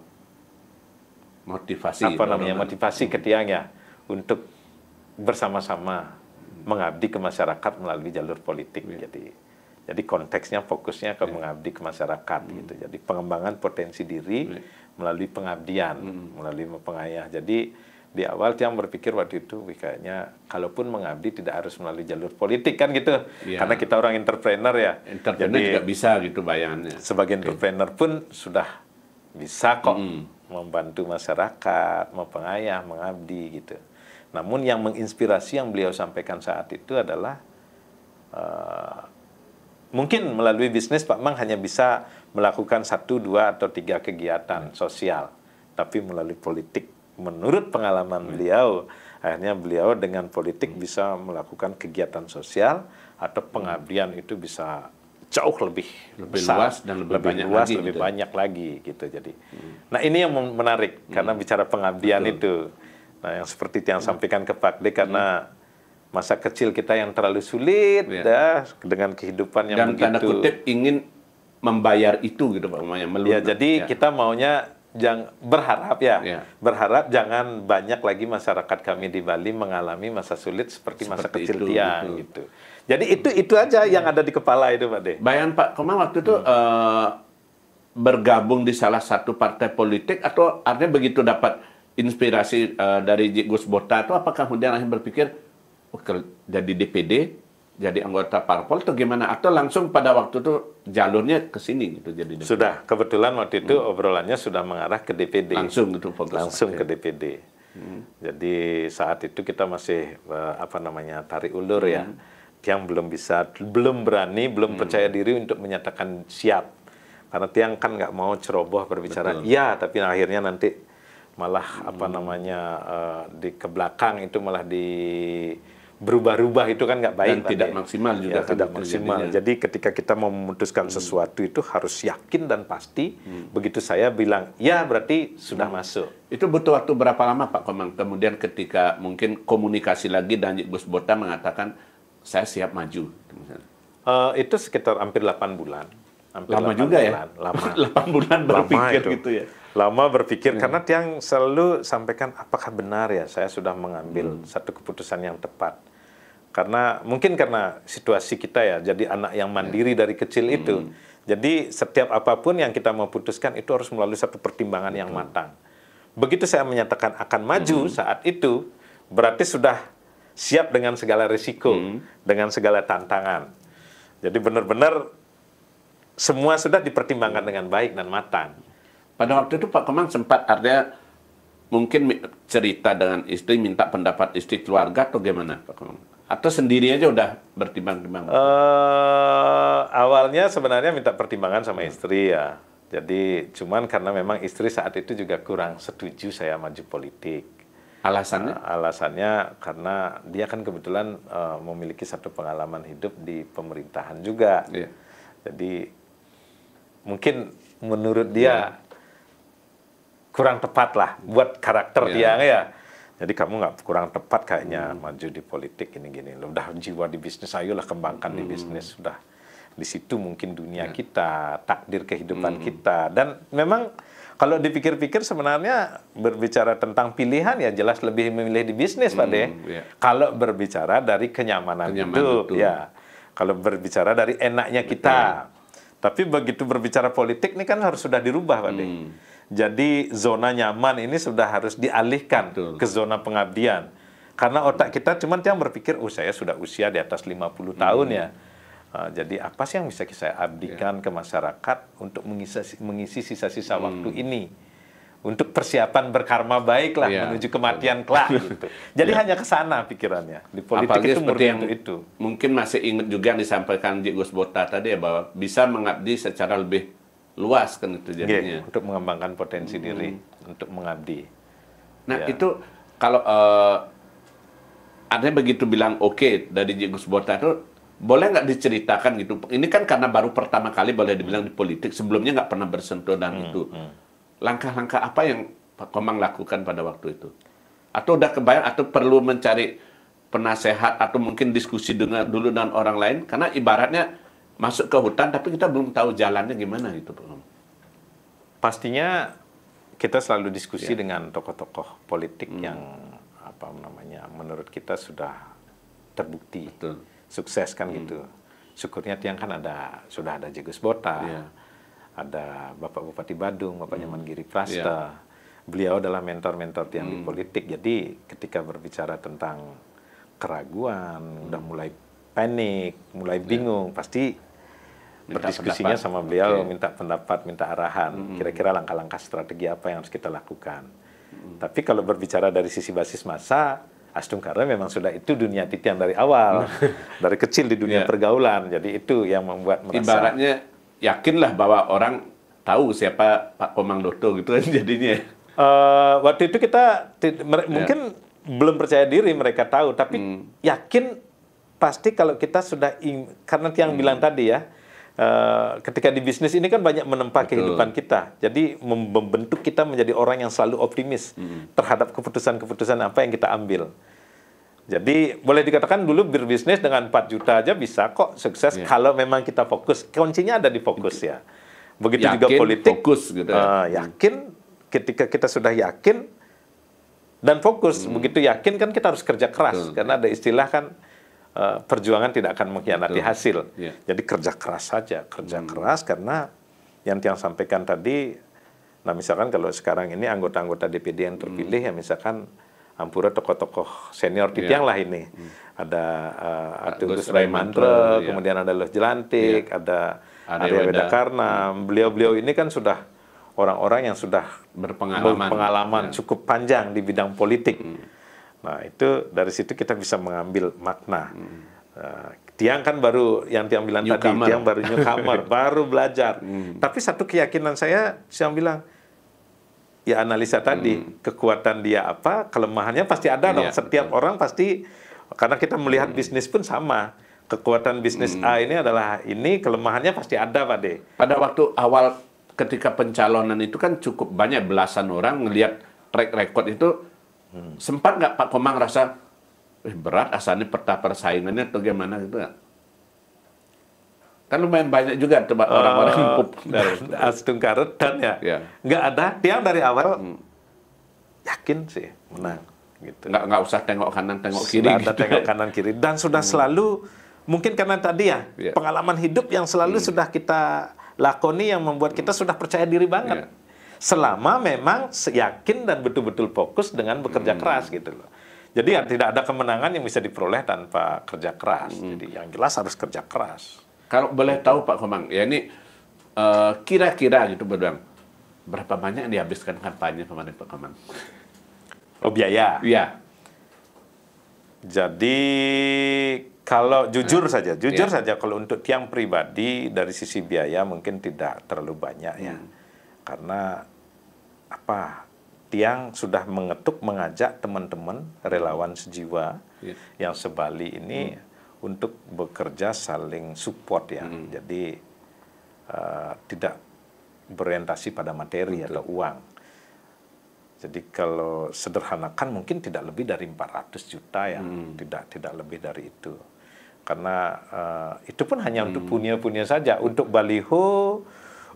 motivasi apa namanya motivasi ke hmm. tiangnya untuk bersama-sama mengabdi ke masyarakat melalui jalur politik. Yeah. Jadi jadi konteksnya fokusnya ke yeah. mengabdi ke masyarakat mm. gitu. Jadi pengembangan potensi diri yeah. melalui pengabdian, mm. melalui pengayah. Jadi di awal yang berpikir waktu itu kayaknya kalaupun mengabdi tidak harus melalui jalur politik kan gitu ya. karena kita orang entrepreneur ya entrepreneur jadi juga bisa gitu bayangannya sebagai okay. entrepreneur pun sudah bisa kok mm. membantu masyarakat mempengayah mengabdi gitu namun yang menginspirasi yang beliau sampaikan saat itu adalah uh, mungkin melalui bisnis Pak Mang hanya bisa melakukan satu, dua atau tiga kegiatan hmm. sosial, tapi melalui politik menurut pengalaman hmm. beliau akhirnya beliau dengan politik hmm. bisa melakukan kegiatan sosial atau hmm. pengabdian hmm. itu bisa jauh lebih lebih besar, luas dan lebih, lebih banyak luas lagi, lebih gitu. Ya? banyak lagi gitu jadi hmm. nah ini yang menarik hmm. karena bicara pengabdian Betul. itu Nah, yang seperti yang iya. sampaikan ke Pak De karena iya. masa kecil kita yang terlalu sulit ya, dah dengan kehidupan yang Dan begitu. Dan tanda kutip ingin membayar itu gitu Pak Ya, jadi ya. kita maunya yang berharap ya, ya, berharap jangan banyak lagi masyarakat kami di Bali mengalami masa sulit seperti, seperti masa kecil itu, dia gitu. gitu. Jadi itu itu aja ya. yang ada di kepala itu Pak De. Bayangkan Pak kemarin waktu itu hmm. uh, bergabung di salah satu partai politik atau artinya begitu dapat inspirasi uh, dari Gus Bota itu apakah kemudian akhirnya berpikir oh, jadi DPD, jadi anggota parpol atau gimana? Atau langsung pada waktu itu jalurnya ke sini gitu jadi DPD? Sudah, kebetulan waktu itu hmm. obrolannya sudah mengarah ke DPD. Langsung gitu fokus. Langsung ke DPD. Hmm. Jadi saat itu kita masih eh, apa namanya tarik ulur ya. hmm. ya. Tiang belum bisa, belum berani, belum hmm. percaya diri untuk menyatakan siap. Karena Tiang kan nggak mau ceroboh berbicara Betul. iya, tapi akhirnya nanti malah apa namanya uh, di kebelakang itu malah di berubah-ubah itu kan nggak baik. Dan tidak ya. maksimal juga. Ya, kan tidak maksimal. Jadinya. Jadi ketika kita memutuskan hmm. sesuatu itu harus yakin dan pasti. Hmm. Begitu saya bilang, ya berarti sudah hmm. masuk. Itu butuh waktu berapa lama Pak Komang? Kemudian ketika mungkin komunikasi lagi dan Gus Bota mengatakan, saya siap maju. Uh, itu sekitar hampir 8 bulan. Hampir lama 8 juga ya? bulan. ya? Lama. 8 bulan berpikir gitu ya? lama berpikir hmm. karena yang selalu sampaikan apakah benar ya saya sudah mengambil hmm. satu keputusan yang tepat karena mungkin karena situasi kita ya jadi anak yang iya. mandiri dari kecil hmm. itu jadi setiap apapun yang kita mau putuskan itu harus melalui satu pertimbangan yang matang begitu saya menyatakan akan maju hmm. saat itu berarti sudah siap dengan segala risiko hmm. dengan segala tantangan jadi benar-benar semua sudah dipertimbangkan iya. dengan baik dan matang pada waktu itu Pak Komang sempat ada mungkin cerita dengan istri, minta pendapat istri keluarga atau gimana Pak Komang? Atau sendiri aja udah bertimbang-timbang? Uh, awalnya sebenarnya minta pertimbangan sama istri ya. Jadi cuman karena memang istri saat itu juga kurang setuju saya maju politik. Alasannya? Uh, alasannya karena dia kan kebetulan uh, memiliki satu pengalaman hidup di pemerintahan juga. Yeah. Jadi mungkin menurut dia yeah kurang tepat lah buat karakter yeah. dia ya. Jadi kamu nggak kurang tepat kayaknya hmm. maju di politik ini gini. Loh, udah jiwa di bisnis, ayolah kembangkan hmm. di bisnis sudah. Di situ mungkin dunia yeah. kita, takdir kehidupan hmm. kita dan memang kalau dipikir-pikir sebenarnya berbicara tentang pilihan ya jelas lebih memilih di bisnis hmm, Pak De. Yeah. Kalau berbicara dari kenyamanan, kenyamanan itu, itu ya. Kalau berbicara dari enaknya kita. Betul. Tapi begitu berbicara politik ini kan harus sudah dirubah Pak hmm. De jadi zona nyaman ini sudah harus dialihkan Betul. ke zona pengabdian. Karena otak kita cuma yang berpikir, oh saya sudah usia di atas 50 tahun hmm. ya. Uh, jadi apa sih yang bisa saya abdikan yeah. ke masyarakat untuk mengisi, sisa-sisa hmm. waktu ini? Untuk persiapan berkarma baik lah yeah. menuju kematian kelak gitu. Jadi yeah. hanya ke sana pikirannya. Di politik Apalagi itu seperti yang itu. Mungkin masih ingat juga yang disampaikan di Gus Bota tadi ya bahwa bisa mengabdi secara lebih luas kan itu iya, jadinya. Ya, untuk mengembangkan potensi hmm. diri, untuk mengabdi. Nah ya. itu kalau uh, eh, artinya begitu bilang oke okay, dari Jigus Bota itu boleh nggak diceritakan gitu? Ini kan karena baru pertama kali boleh dibilang di politik, sebelumnya nggak pernah bersentuh dan hmm. itu. Hmm. Langkah-langkah apa yang Pak Komang lakukan pada waktu itu? Atau udah kebayang atau perlu mencari penasehat atau mungkin diskusi dengan dulu dengan orang lain karena ibaratnya masuk ke hutan tapi kita belum tahu jalannya gimana gitu Pak. Pastinya kita selalu diskusi ya. dengan tokoh-tokoh politik hmm. yang apa namanya menurut kita sudah terbukti Betul. sukses kan hmm. gitu. Syukurnya tiang kan ada sudah ada Jagus Bota. Ya. Ada Bapak Bupati Badung, Bapak hmm. Nyaman Giri Prasta. Ya beliau adalah mentor-mentor yang hmm. di politik. Jadi ketika berbicara tentang keraguan, hmm. udah mulai panik, mulai iya. bingung, ya. pasti minta berdiskusinya pendapat. sama beliau, okay. minta pendapat, minta arahan, mm-hmm. kira-kira langkah-langkah strategi apa yang harus kita lakukan. mm Tapi kalau berbicara dari sisi basis masa Astung memang sudah itu dunia titian dari awal, mm. dari kecil di dunia yeah. pergaulan. Jadi itu yang membuat merasa... Ibaratnya yakinlah bahwa orang tahu siapa Pak Komang Dodo gitu kan jadinya. Uh, waktu itu kita yeah. mungkin belum percaya diri mereka tahu, tapi mm. yakin pasti kalau kita sudah karena yang mm. bilang tadi ya, Eh, ketika di bisnis ini kan banyak menempa Betul. kehidupan kita, jadi membentuk kita menjadi orang yang selalu optimis hmm. terhadap keputusan-keputusan apa yang kita ambil. Jadi boleh dikatakan dulu berbisnis dengan 4 juta aja bisa kok sukses yeah. kalau memang kita fokus. Kuncinya ada di fokus ya. Begitu yakin, juga politik. Fokus gitu. Uh, yakin ketika kita sudah yakin dan fokus hmm. begitu yakin kan kita harus kerja keras Betul. karena ada istilah kan Eh, perjuangan tidak akan mengkhianati Betul. hasil. Yeah. Jadi kerja keras saja, kerja hmm. keras karena yang Tiang sampaikan tadi, nah misalkan kalau sekarang ini anggota-anggota DPD yang terpilih hmm. ya misalkan Ampura tokoh-tokoh senior di yeah. Tiang lah ini. Hmm. Ada uh, Artilus Ray Mantra, ya. kemudian ada Los Jelantik, yeah. ada Arya Weda hmm. Beliau-beliau ini kan sudah orang-orang yang sudah berpengalaman, berpengalaman ya. cukup panjang di bidang politik. Hmm Nah itu dari situ kita bisa mengambil makna. Hmm. Uh, tiang kan baru yang tiang bilang new tadi, tiang baru newcomer, baru belajar. Hmm. Tapi satu keyakinan saya, saya bilang, ya analisa tadi, hmm. kekuatan dia apa, kelemahannya pasti ada dong. Iya, Setiap orang pasti, karena kita melihat hmm. bisnis pun sama. Kekuatan bisnis hmm. A ini adalah ini, kelemahannya pasti ada, Pak De. Pada waktu awal ketika pencalonan itu kan cukup banyak belasan orang melihat track record itu Hmm. Sempat nggak Pak Komang rasa eh, berat asalnya peta persaingannya atau gimana gitu nggak? Kan lumayan banyak juga orang-orang uh, oh, populer. Astung Karet dan ya, Nggak iya. nggak ada. tiang dari awal hmm. yakin sih menang. Gitu. Nggak, nggak usah tengok kanan, tengok kiri. ada gitu. tengok kanan, kiri. Dan sudah hmm. selalu, mungkin karena tadi ya, yeah. pengalaman hidup yang selalu hmm. sudah kita lakoni yang membuat kita sudah percaya diri banget. Yeah selama memang yakin dan betul-betul fokus dengan bekerja hmm. keras gitu loh. Jadi ya, tidak ada kemenangan yang bisa diperoleh tanpa kerja keras. Hmm. Jadi yang jelas harus kerja keras. Kalau boleh tahu Pak Komang, ya ini eh, kira-kira uh, gitu berdua, berapa banyak yang dihabiskan kampanye kemarin Pak Komang? Oh biaya? Iya. Jadi kalau jujur nah, saja, jujur ya. saja kalau untuk tiang pribadi dari sisi biaya mungkin tidak terlalu banyak ya. hmm. ya karena apa tiang sudah mengetuk mengajak teman-teman relawan sejiwa yeah. yang sebali ini mm. untuk bekerja saling support ya mm. jadi uh, tidak berorientasi pada materi Betul. atau uang jadi kalau sederhanakan mungkin tidak lebih dari 400 juta ya mm. tidak tidak lebih dari itu karena uh, itu pun hanya untuk hmm. punya-punya saja untuk baliho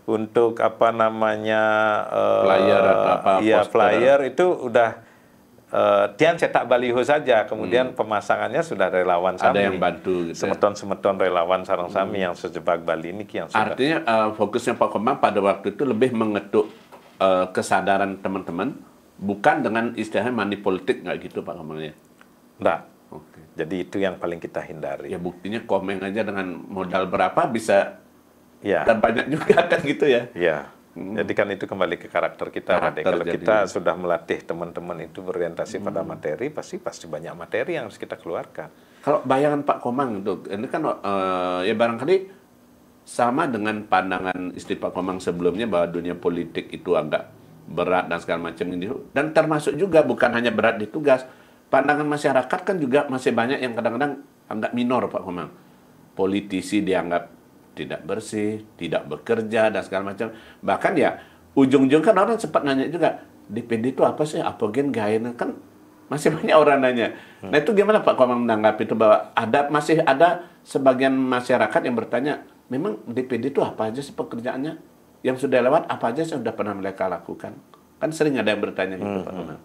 untuk apa namanya uh, eh, player apa ya flyer itu udah uh, cetak baliho saja, kemudian hmm. pemasangannya sudah relawan Ada Ada yang bantu. Gitu ya? Semeton-semeton relawan sarang hmm. yang sejebak Bali ini yang sudah. Artinya uh, fokusnya Pak Komang pada waktu itu lebih mengetuk uh, kesadaran teman-teman, bukan dengan istilah mani politik nggak gitu Pak Komang ya? Nah, Oke. Jadi itu yang paling kita hindari. Ya buktinya Komeng aja dengan modal berapa bisa ya. dan banyak juga kan gitu ya. Ya. Hmm. Jadi kan itu kembali ke karakter kita, karakter Kalau jadi... kita sudah melatih teman-teman itu berorientasi hmm. pada materi, pasti pasti banyak materi yang harus kita keluarkan. Kalau bayangan Pak Komang, itu ini kan uh, ya barangkali sama dengan pandangan istri Pak Komang sebelumnya bahwa dunia politik itu agak berat dan segala macam ini dan termasuk juga bukan hanya berat di tugas pandangan masyarakat kan juga masih banyak yang kadang-kadang agak minor Pak Komang politisi dianggap tidak bersih, tidak bekerja dan segala macam. Bahkan ya ujung-ujung kan orang sempat nanya juga DPD itu apa sih apogen gain kan masih banyak orang nanya. Hmm. Nah itu gimana Pak Komang menanggapi itu bahwa ada masih ada sebagian masyarakat yang bertanya memang DPD itu apa aja sih pekerjaannya yang sudah lewat apa aja yang sudah pernah mereka lakukan kan sering ada yang bertanya gitu hmm. Pak hmm. Komang.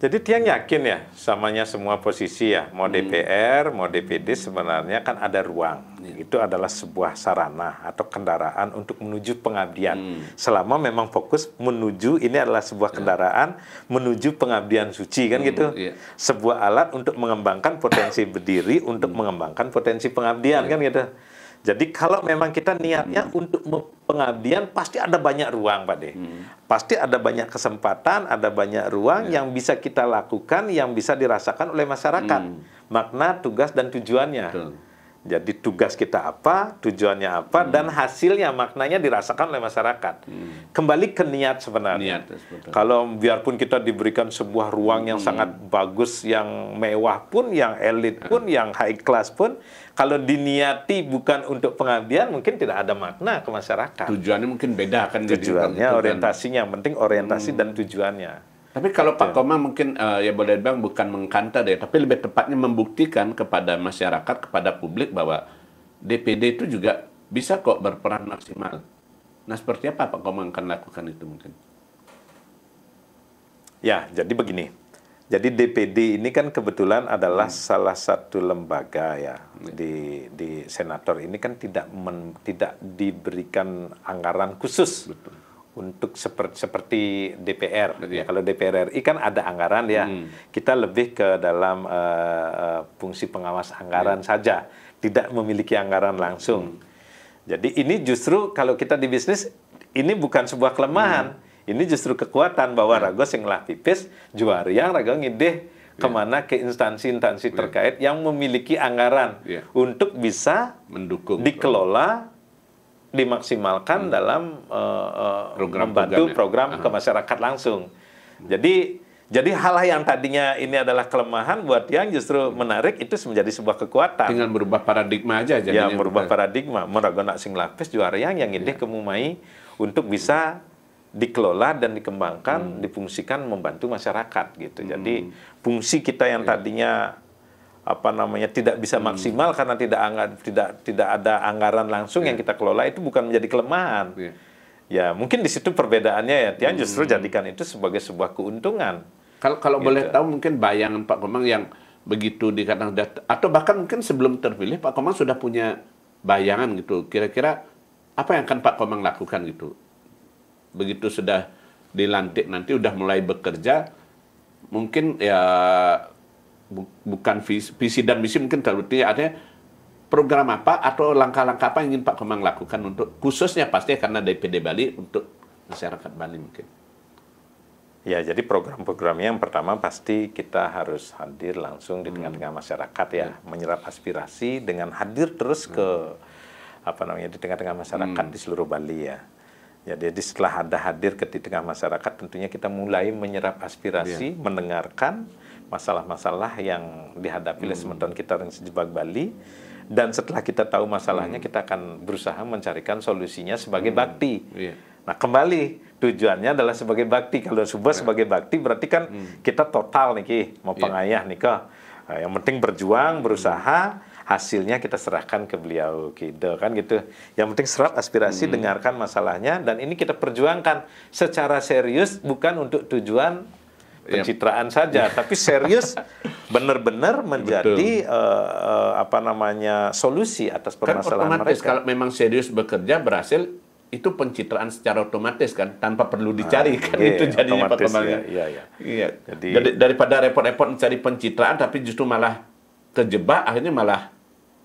Jadi dia yakin ya, samanya semua posisi ya, mau hmm. DPR, mau DPD sebenarnya kan ada ruang. Iya. Itu adalah sebuah sarana atau kendaraan untuk menuju pengabdian. Hmm. Selama memang fokus menuju, ini adalah sebuah iya. kendaraan menuju pengabdian suci kan hmm, gitu. Iya. Sebuah alat untuk mengembangkan potensi berdiri, untuk mengembangkan potensi pengabdian kan gitu. Jadi kalau memang kita niatnya hmm. untuk pengabdian pasti ada banyak ruang, Pak De. Hmm. Pasti ada banyak kesempatan, ada banyak ruang hmm. yang bisa kita lakukan, yang bisa dirasakan oleh masyarakat. Hmm. Makna, tugas dan tujuannya. Betul. Jadi tugas kita apa, tujuannya apa, hmm. dan hasilnya maknanya dirasakan oleh masyarakat. Hmm. Kembali ke niat sebenarnya. Niat, Kalau biarpun kita diberikan sebuah ruang yang hmm. sangat bagus, yang mewah pun, yang elit pun, hmm. yang high class pun, kalau diniati bukan untuk pengabdian mungkin tidak ada makna ke masyarakat. Tujuannya mungkin beda kan tujuannya jadi, orientasinya yang penting orientasi hmm. dan tujuannya. Tapi kalau Pak gitu. Komang mungkin uh, ya boleh bang, bukan mengkanta deh, tapi lebih tepatnya membuktikan kepada masyarakat, kepada publik bahwa DPD itu juga bisa kok berperan maksimal. Nah, seperti apa Pak Komang akan lakukan itu mungkin? Ya, jadi begini. Jadi DPD ini kan kebetulan adalah hmm. salah satu lembaga ya hmm. di di senator ini kan tidak men, tidak diberikan anggaran khusus Betul. untuk seperti seperti DPR. Betul, ya. ya. Kalau DPR RI kan ada anggaran ya. Hmm. Kita lebih ke dalam eh, eh, fungsi pengawas anggaran hmm. saja, tidak memiliki anggaran langsung. Hmm. Jadi ini justru kalau kita di bisnis ini bukan sebuah kelemahan. Hmm ini justru kekuatan bahwa yeah. yang singlah pipis, yang Rago ngideh ya. kemana ke instansi-instansi yeah. terkait yang memiliki anggaran yeah. untuk bisa mendukung dikelola dimaksimalkan hmm. dalam uh, eh, eh, program, membantu ya. program, Aha. ke masyarakat langsung. Hmm. Jadi jadi hal yang tadinya ini adalah kelemahan buat yang justru hmm. menarik itu menjadi sebuah kekuatan. dengan berubah paradigma aja. Ya berubah paradigma. Meragona sing lapis juara yang yang ini ya. kemumai untuk bisa dikelola dan dikembangkan, hmm. difungsikan membantu masyarakat gitu. Hmm. Jadi fungsi kita yang iya. tadinya apa namanya tidak bisa hmm. maksimal karena tidak tidak tidak ada anggaran langsung yeah. yang iya. kita kelola itu bukan menjadi kelemahan. Yeah. Ya, mungkin di situ perbedaannya ya Tian hmm. justru jadikan itu sebagai sebuah keuntungan. Kalau kalau gitu. boleh tahu mungkin bayangan Pak Komang yang begitu dikatakan atau bahkan mungkin sebelum terpilih Pak Komang sudah punya bayangan gitu kira-kira apa yang akan Pak Komang lakukan gitu begitu sudah dilantik nanti udah mulai bekerja mungkin ya bu, bukan visi, visi dan misi mungkin terlalu tinggi artinya program apa atau langkah-langkah apa yang ingin Pak Komang lakukan untuk khususnya pasti karena DPD Bali untuk masyarakat Bali mungkin. Ya, jadi program-programnya yang pertama pasti kita harus hadir langsung di tengah-tengah masyarakat ya, hmm. menyerap aspirasi dengan hadir terus ke hmm. apa namanya di tengah-tengah masyarakat hmm. di seluruh Bali ya. Ya, jadi setelah ada hadir ke tengah masyarakat, tentunya kita mulai menyerap aspirasi, yeah. mendengarkan masalah-masalah yang dihadapi oleh hmm. sementara kita yang sejebak Bali. Dan setelah kita tahu masalahnya, hmm. kita akan berusaha mencarikan solusinya sebagai hmm. bakti. Yeah. Nah, kembali tujuannya adalah sebagai bakti. Kalau subuh yeah. sebagai bakti, berarti kan hmm. kita total nih, Ki, mau iya. pengayah yeah. nih, kok. Nah, yang penting berjuang, hmm. berusaha. Hmm hasilnya kita serahkan ke beliau gitu kan gitu. Yang penting serap aspirasi, hmm. dengarkan masalahnya dan ini kita perjuangkan secara serius bukan untuk tujuan iya. pencitraan yep. saja, iya. tapi serius benar-benar menjadi uh, uh, apa namanya solusi atas kan permasalahan kan otomatis mereka. Kalau memang serius bekerja berhasil itu pencitraan secara otomatis kan tanpa perlu ah, dicari ah, kan iya, itu jadi iya, iya, iya, iya. iya. Jadi, daripada repot-repot mencari pencitraan tapi justru malah terjebak akhirnya malah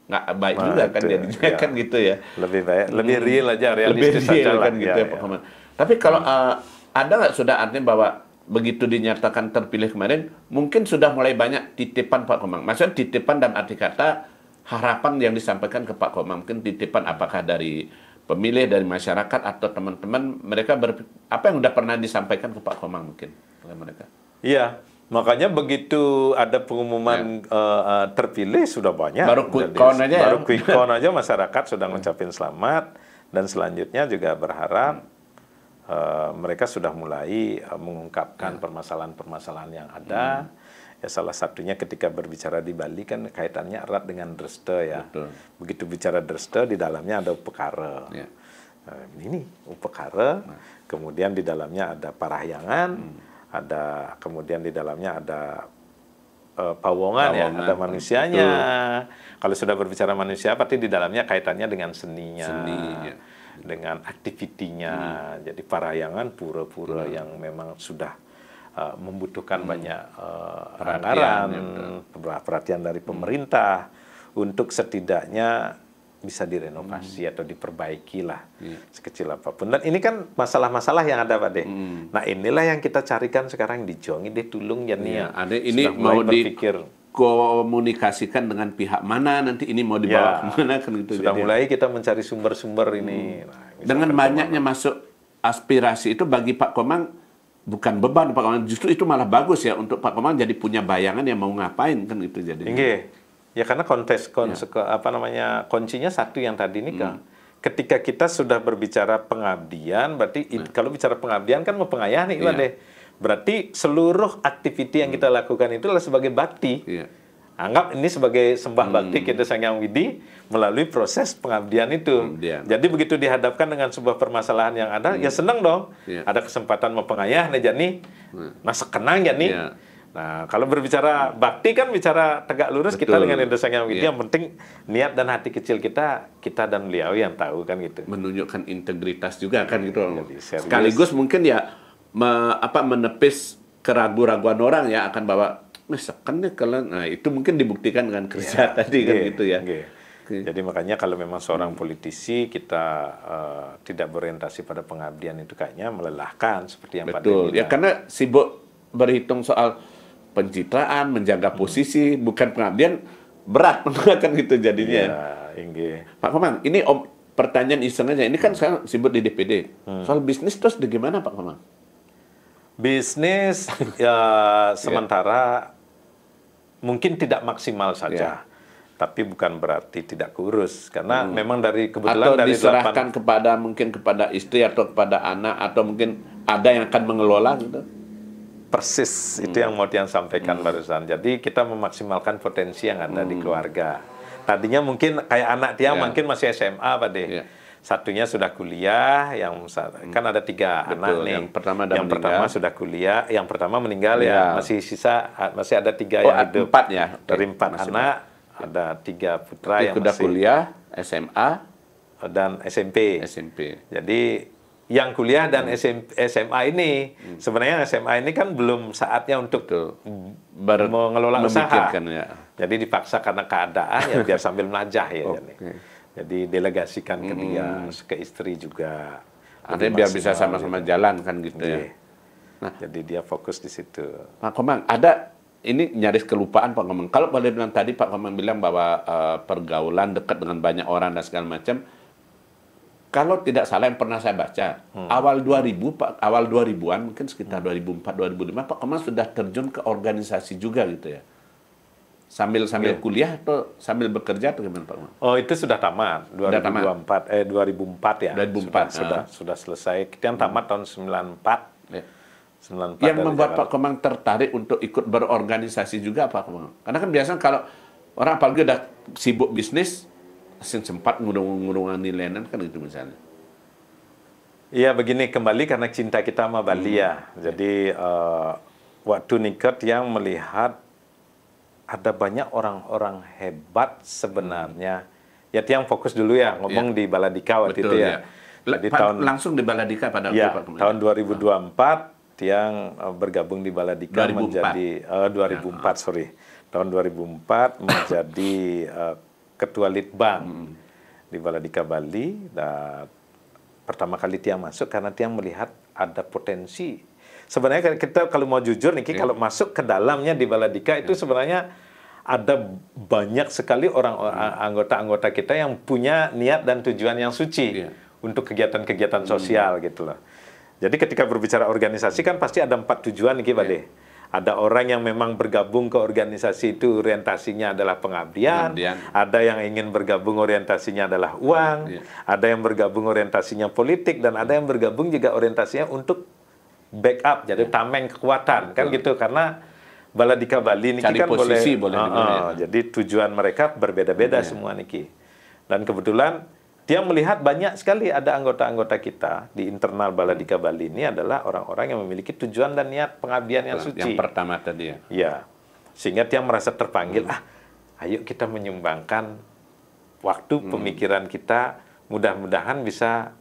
nggak baik nah, juga kan jadinya ya. kan gitu ya lebih baik lebih hmm. real aja realistis lebih real kan gitu ya, ya, ya. tapi kalau uh, ada nggak sudah artinya bahwa begitu dinyatakan terpilih kemarin mungkin sudah mulai banyak titipan Pak Komang maksudnya titipan dalam arti kata harapan yang disampaikan ke Pak Komang mungkin titipan apakah dari pemilih dari masyarakat atau teman-teman mereka ber, apa yang sudah pernah disampaikan ke Pak Komang mungkin oleh mereka iya Makanya begitu ada pengumuman ya. uh, terpilih sudah banyak. Baru quick count aja. Ya. Baru ya? quick count aja masyarakat sudah mengucapkan selamat dan selanjutnya juga berharap uh, mereka sudah mulai uh, mengungkapkan ya. permasalahan-permasalahan ya. yang ada. Hmm. Ya salah satunya ketika berbicara di Bali kan kaitannya erat dengan Dresda ya. Betul. Begitu bicara Dresda di dalamnya ada upekara. Ya. Uh, ini upekara, nah. kemudian di dalamnya ada parahyangan. Hmm ada kemudian di dalamnya ada uh, eh, pawongan, pawongan ya, ada manusianya. Betul. Kalau sudah berbicara manusia pasti di dalamnya kaitannya dengan seninya. Seni, ya. Dengan aktivitinya. Hmm. Jadi parayangan pura-pura hmm. yang memang sudah uh, membutuhkan hmm. banyak uh, perhatian, anggaran, ya, perhatian dari pemerintah hmm. untuk setidaknya bisa direnovasi hmm. atau diperbaiki lah yeah. sekecil apapun. Dan ini kan masalah-masalah yang ada Pak De. Hmm. Nah inilah yang kita carikan sekarang di Jongi, di Tulung, ya yeah. Ada ini mau berpikir. di komunikasikan dengan pihak mana nanti ini mau dibawa ya, mana kan gitu. Sudah jadi. mulai kita mencari sumber-sumber ini. Hmm. Nah, dengan banyaknya mana. masuk aspirasi itu bagi Pak Komang bukan beban Pak Komang justru itu malah bagus ya untuk Pak Komang jadi punya bayangan yang mau ngapain kan gitu jadi. Inge. Ya karena kontes kons ya. apa namanya kuncinya satu yang tadi nikah. Hmm. Ketika kita sudah berbicara pengabdian, berarti nah. kalau bicara pengabdian kan mau nih ya. deh. Berarti seluruh aktiviti yang hmm. kita lakukan itu adalah sebagai bakti. Ya. Anggap ini sebagai sembah hmm. bakti kita Sangyang Widi melalui proses pengabdian itu. Pengabdian. Jadi begitu dihadapkan dengan sebuah permasalahan yang ada, ya hmm. ya senang dong. Ya. Ada kesempatan mau pengayah nih jadi. Nah, sekenang nih. Ya. Nah, kalau berbicara bakti kan bicara tegak lurus Betul. kita dengan Indosang yang begitu. Ya. Yang penting niat dan hati kecil kita, kita dan beliau yang tahu kan gitu. Menunjukkan integritas juga kan gitu. Iya, jadi, Sekaligus mungkin ya me, apa menepis keraguan-raguan orang ya akan bawa misalkan nih kalau nah itu mungkin dibuktikan dengan kerja ya. tadi kan iya, gitu ya. Iya. Okay. Jadi makanya kalau memang seorang hmm. politisi kita uh, tidak berorientasi pada pengabdian itu kayaknya melelahkan seperti yang Betul. ini ya karena sibuk berhitung soal pencitraan, menjaga posisi, bukan pengabdian berat menurutkan gitu jadinya. ya inggi. Pak Komang, ini om, pertanyaan iseng aja. Ini kan hmm. saya sibuk di DPD. Hmm. Soal bisnis terus bagaimana Pak Komang? Bisnis ya iya. sementara mungkin tidak maksimal saja. Ya. tapi bukan berarti tidak kurus karena hmm. memang dari kebetulan atau dari diserahkan 8, kepada mungkin kepada istri atau kepada anak atau mungkin ada yang akan mengelola gitu persis itu yang hmm. mau Tian sampaikan hmm. barusan. Jadi kita memaksimalkan potensi yang ada hmm. di keluarga. Tadinya mungkin kayak anak dia yeah. mungkin masih SMA Pak deh. Yeah. Satunya sudah kuliah, yang hmm. kan ada tiga Betul. anak nih. Yang pertama, yang meninggal. pertama sudah kuliah, yang pertama meninggal yeah. ya masih sisa masih ada tiga oh, yang hidup. Empat ya dari empat masih anak empat. ada tiga putra Jadi yang sudah kuliah, SMA dan SMP. SMP. Jadi yang kuliah dan hmm. SMA ini hmm. sebenarnya SMA ini kan belum saatnya untuk Ber mengelola usaha. Ya. Jadi dipaksa karena keadaan ya biar sambil melajah ya. Okay. Jadi. delegasikan ke dia, hmm. ke istri juga. Artinya biar bisa sama-sama ya. jalan kan gitu okay. ya. Iya. Nah, jadi dia fokus di situ. Pak Komang, ada ini nyaris kelupaan Pak Komang. Kalau boleh bilang tadi Pak Komang bilang bahwa uh, pergaulan dekat dengan banyak orang dan segala macam, kalau tidak salah yang pernah saya baca, hmm. awal 2000 Pak, awal 2000-an mungkin sekitar 2004 2005 Pak Komang sudah terjun ke organisasi juga gitu ya. Sambil sambil yeah. kuliah atau sambil bekerja atau gimana Pak Komang? Oh, itu sudah tamat 2004 sudah tamat. eh 2004 ya. 2004 sudah, uh. sudah sudah ah. selesai. Kita yang tamat hmm. tahun 94. Yeah. 94 yang membuat Jakarta. Pak Komang tertarik untuk ikut berorganisasi juga Pak Komang. Karena kan biasanya kalau orang apalagi udah sibuk bisnis, sempat ngurung-ngurungan di Lenan kan gitu misalnya. Iya begini kembali karena cinta kita sama Bali ya. hmm. ya. Jadi uh, eh, waktu nikah yang melihat ada banyak orang-orang hebat sebenarnya. Hmm. Ya tiang fokus dulu ya, ya. ngomong ya. di Baladika waktu Betul, itu ya. ya. Jadi tahun langsung di Baladika pada ya, tahun 2024 tiang eh, bergabung di Baladika 2004. menjadi uh, 2004 ya, sorry tahun 2004 menjadi uh, ketua Litbang hmm. di Baladika Bali. Dan pertama kali dia masuk karena dia melihat ada potensi. Sebenarnya kan kita kalau mau jujur nih, yeah. kalau masuk ke dalamnya di Baladika itu iya. sebenarnya ada banyak sekali orang anggota-anggota kita yang punya niat dan tujuan yang suci yeah. untuk kegiatan-kegiatan sosial hmm. gitu loh. Jadi ketika berbicara organisasi kan pasti ada empat tujuan nih Pak yeah. Iya. Ada orang yang memang bergabung ke organisasi itu orientasinya adalah pengabdian, pengabdian. ada yang ingin bergabung orientasinya adalah uang, ya. ada yang bergabung orientasinya politik, dan ada yang bergabung juga orientasinya untuk backup, jadi ya. tameng kekuatan, kan Betul. kan gitu karena bala di Bali ini kan posisi boleh, boleh uh, uh, jadi tujuan mereka berbeda-beda ya. semua niki. Dan kebetulan dia melihat banyak sekali ada anggota-anggota kita di internal Baladika Bali ini adalah orang-orang yang memiliki tujuan dan niat pengabdian yang suci. Yang pertama tadi ya. Ya. Sehingga dia merasa terpanggil, hmm. ah, ayo kita menyumbangkan waktu hmm. pemikiran kita mudah-mudahan bisa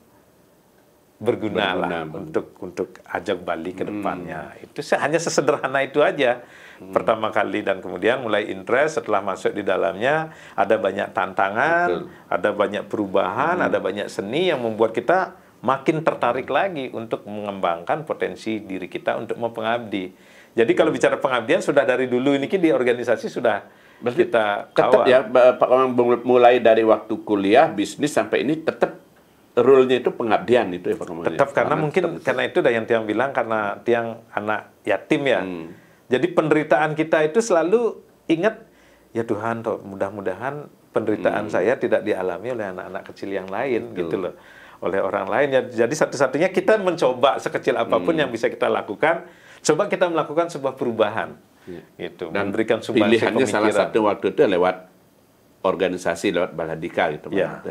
berguna, berguna lah untuk untuk ajak Bali ke hmm. depannya. Hmm. Itu hanya sesederhana itu aja hmm. pertama kali dan kemudian mulai interest setelah masuk di dalamnya ada banyak tantangan, Betul. ada banyak perubahan, hmm. ada banyak seni yang membuat kita makin tertarik lagi untuk mengembangkan potensi diri kita untuk mempengabdi. Jadi kalau hmm. bicara pengabdian sudah dari dulu ini di organisasi sudah Berarti kita tetap ya Pak Komang mulai dari waktu kuliah bisnis sampai ini tetap rule itu pengabdian itu ya Pak Komang. Ya? Tetap karena, karena mungkin tetap. karena itu dah yang tiang bilang karena tiang anak yatim ya. Hmm jadi penderitaan kita itu selalu ingat ya Tuhan mudah-mudahan penderitaan hmm. saya tidak dialami oleh anak-anak kecil yang lain Betul. gitu loh oleh orang lain ya jadi satu-satunya kita mencoba sekecil apapun hmm. yang bisa kita lakukan coba kita melakukan sebuah perubahan ya. gitu dan memberikan sumbangsi pilihannya salah satu waktu itu lewat organisasi lewat baladika gitu ya.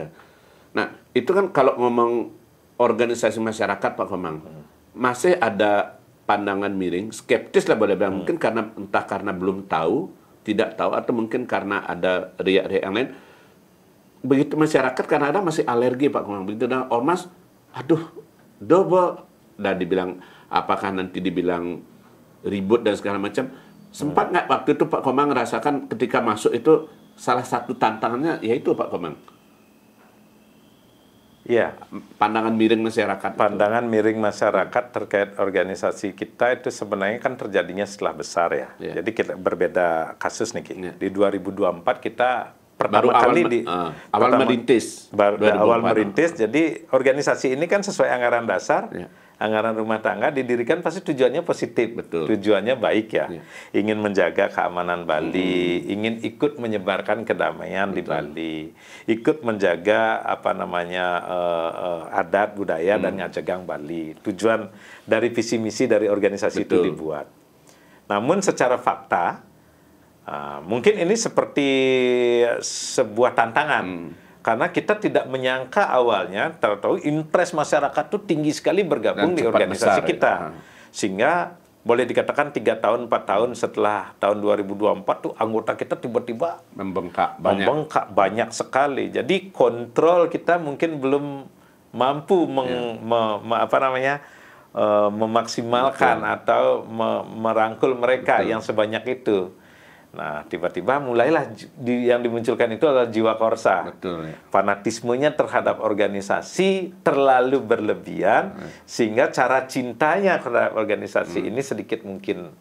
nah itu kan kalau ngomong organisasi masyarakat Pak Komang hmm. masih ada pandangan miring, skeptis lah boleh bilang. Hmm. Mungkin karena entah karena belum tahu, tidak tahu, atau mungkin karena ada riak-riak yang lain. Begitu masyarakat karena ada masih alergi Pak Komang, Begitu dan ormas, aduh, double. Dan dibilang, apakah nanti dibilang ribut dan segala macam. Sempat hmm. nggak hmm. waktu itu Pak Komang merasakan ketika masuk itu salah satu tantangannya yaitu Pak Komang Ya, pandangan miring masyarakat. Pandangan itu. miring masyarakat terkait organisasi kita itu sebenarnya kan terjadinya setelah besar ya. ya. Jadi kita berbeda kasus nih Ya. Di 2024 kita pertama baru kali awal, di uh, awal pertama, merintis. Baru, awal merintis. Jadi organisasi ini kan sesuai anggaran dasar. Ya anggaran rumah tangga didirikan pasti tujuannya positif, betul. Tujuannya baik ya. ya. Ingin menjaga keamanan Bali, hmm. ingin ikut menyebarkan kedamaian betul. di Bali, ikut menjaga apa namanya uh, uh, adat budaya hmm. dan ngajegang Bali. Tujuan dari visi misi dari organisasi betul. itu dibuat. Namun secara fakta uh, mungkin ini seperti sebuah tantangan. Hmm karena kita tidak menyangka awalnya tahu-tahu interest masyarakat itu tinggi sekali bergabung di organisasi besar, kita ya. sehingga boleh dikatakan tiga tahun empat tahun setelah tahun 2024 tuh anggota kita tiba-tiba membengkak banyak. membengkak banyak sekali jadi kontrol kita mungkin belum mampu iya. meng, yeah. me, me, apa namanya uh, memaksimalkan Betul. atau me, merangkul mereka Betul. yang sebanyak itu Nah, tiba-tiba mulailah di, yang dimunculkan itu adalah jiwa korsa. Betul. Ya. Fanatismenya terhadap organisasi terlalu berlebihan hmm. sehingga cara cintanya terhadap organisasi hmm. ini sedikit mungkin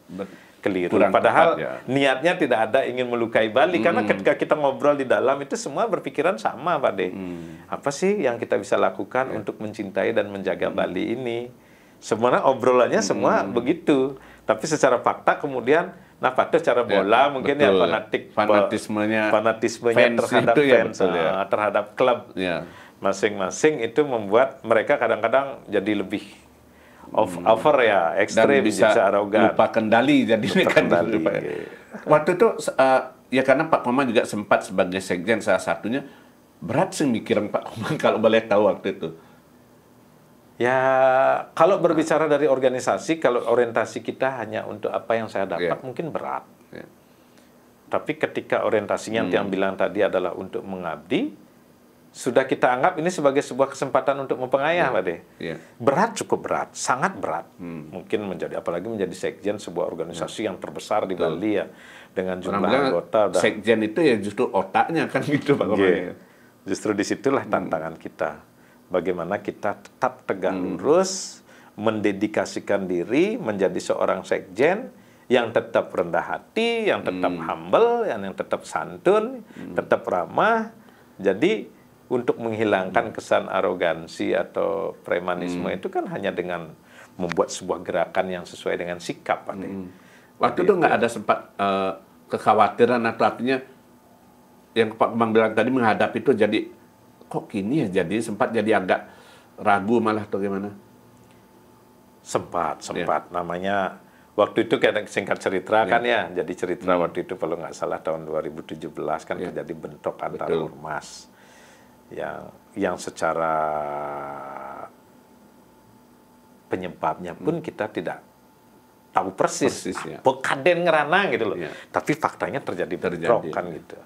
keliru. Kurang Padahal tepat, ya. niatnya tidak ada ingin melukai Bali hmm. karena ketika kita ngobrol di dalam itu semua berpikiran sama, Pak De. Hmm. Apa sih yang kita bisa lakukan ya. untuk mencintai dan menjaga hmm. Bali ini? Sebenarnya obrolannya semua hmm. begitu, tapi secara fakta kemudian Nah, pada secara ya, bola ya, mungkin betul. ya fanatik fanatismenya fanatismenya fans terhadap itu ya, betul, ya. Ah, terhadap klub ya. masing-masing ya. itu membuat mereka kadang-kadang jadi lebih of hmm. over ya ekstrim bisa, bisa arogan lupa kendali jadi kan kendali. Lupa, ya. Gitu. waktu itu uh, ya karena Pak Komang juga sempat sebagai sekjen salah satunya berat sih mikirin Pak Komang kalau boleh tahu waktu itu Ya, kalau berbicara dari organisasi, kalau orientasi kita hanya untuk apa yang saya dapat, yeah. mungkin berat. Yeah. Tapi ketika orientasinya hmm. yang bilang tadi adalah untuk mengabdi, sudah kita anggap ini sebagai sebuah kesempatan untuk mempengayah, yeah. Pak De. Yeah. Berat cukup berat, sangat berat. Hmm. Mungkin menjadi apalagi menjadi sekjen sebuah organisasi yeah. yang terbesar di Bali ya dengan jumlah Orang anggota. Dan... Sekjen itu ya justru otaknya kan gitu Pak yeah. Ya. Justru disitulah hmm. tantangan kita bagaimana kita tetap tegak hmm. lurus, mendedikasikan diri menjadi seorang sekjen yang tetap rendah hati, yang tetap hmm. humble, yang, yang tetap santun, hmm. tetap ramah. Jadi untuk menghilangkan hmm. kesan arogansi atau premanisme hmm. itu kan hanya dengan membuat sebuah gerakan yang sesuai dengan sikap. Hmm. Waktu itu nggak ada sempat uh, kekhawatiran atau artinya yang Pak Bang bilang tadi menghadapi itu jadi kok kini ya jadi sempat jadi agak ragu malah atau gimana? Sempat, iya. sempat. Ya. Namanya waktu itu kayak singkat cerita ya. kan ya. Jadi cerita hmm. waktu itu kalau nggak salah tahun 2017 kan ya. terjadi bentrok antara Betul. ormas yang yang secara penyebabnya pun hmm. kita tidak tahu persis, persis ya. ngerana gitu loh. Ya. Tapi faktanya terjadi bentrok terjadi, kan ya. gitu.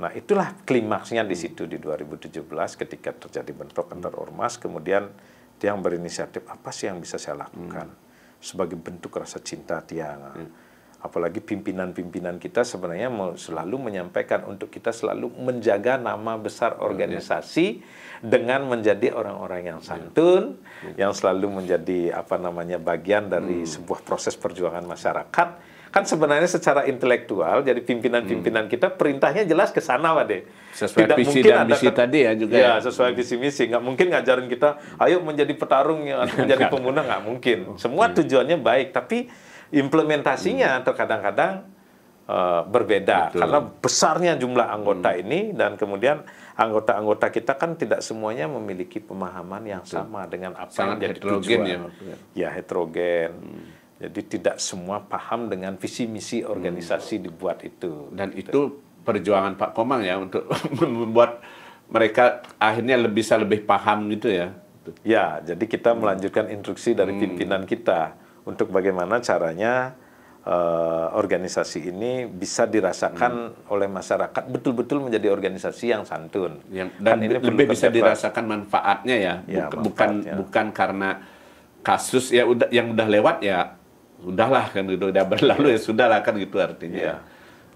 Nah, itulah klimaksnya di hmm. situ di 2017 ketika terjadi bentrok hmm. antar ormas, kemudian yang berinisiatif apa sih yang bisa saya hmm. lakukan hmm. sebagai bentuk rasa cinta Tiang. Nah, hmm. Apalagi pimpinan-pimpinan kita sebenarnya selalu menyampaikan untuk kita selalu menjaga nama besar ya, ya. organisasi hmm. dengan menjadi orang-orang yang ya. santun, hmm. yang selalu menjadi apa namanya bagian dari hmm. sebuah proses perjuangan masyarakat Kan sebenarnya secara intelektual, jadi pimpinan-pimpinan hmm. kita perintahnya jelas ke sana, Pak De. Sesuai Tidak visi mungkin dan misi kan, tadi ya juga. Iya, ya, sesuai hmm. visi misi. Nggak mungkin ngajarin kita, ayo menjadi petarung atau ya, menjadi pemuda nggak mungkin. Hmm. Semua tujuannya baik, tapi implementasinya terkadang-kadang uh, eh, berbeda Betul. karena besarnya jumlah anggota hmm. ini dan kemudian anggota-anggota kita kan tidak semuanya memiliki pemahaman yang Betul. sama dengan apa Sangat yang jadi heterogen tujuan. ya. Ya heterogen. Hmm. Jadi tidak semua paham dengan visi misi organisasi hmm. dibuat itu. Dan gitu. itu perjuangan Pak Komang ya untuk membuat mereka akhirnya lebih bisa lebih paham gitu ya. Ya, jadi kita hmm. melanjutkan instruksi dari hmm. pimpinan kita untuk bagaimana caranya uh, organisasi ini bisa dirasakan hmm. oleh masyarakat betul-betul menjadi organisasi yang santun. Ya, dan ini lebih bisa dirasakan manfaatnya ya, ya bukan manfaatnya. bukan karena kasus ya udah yang udah lewat ya sudahlah kan itu udah berlalu iya. ya sudahlah kan gitu artinya. Iya.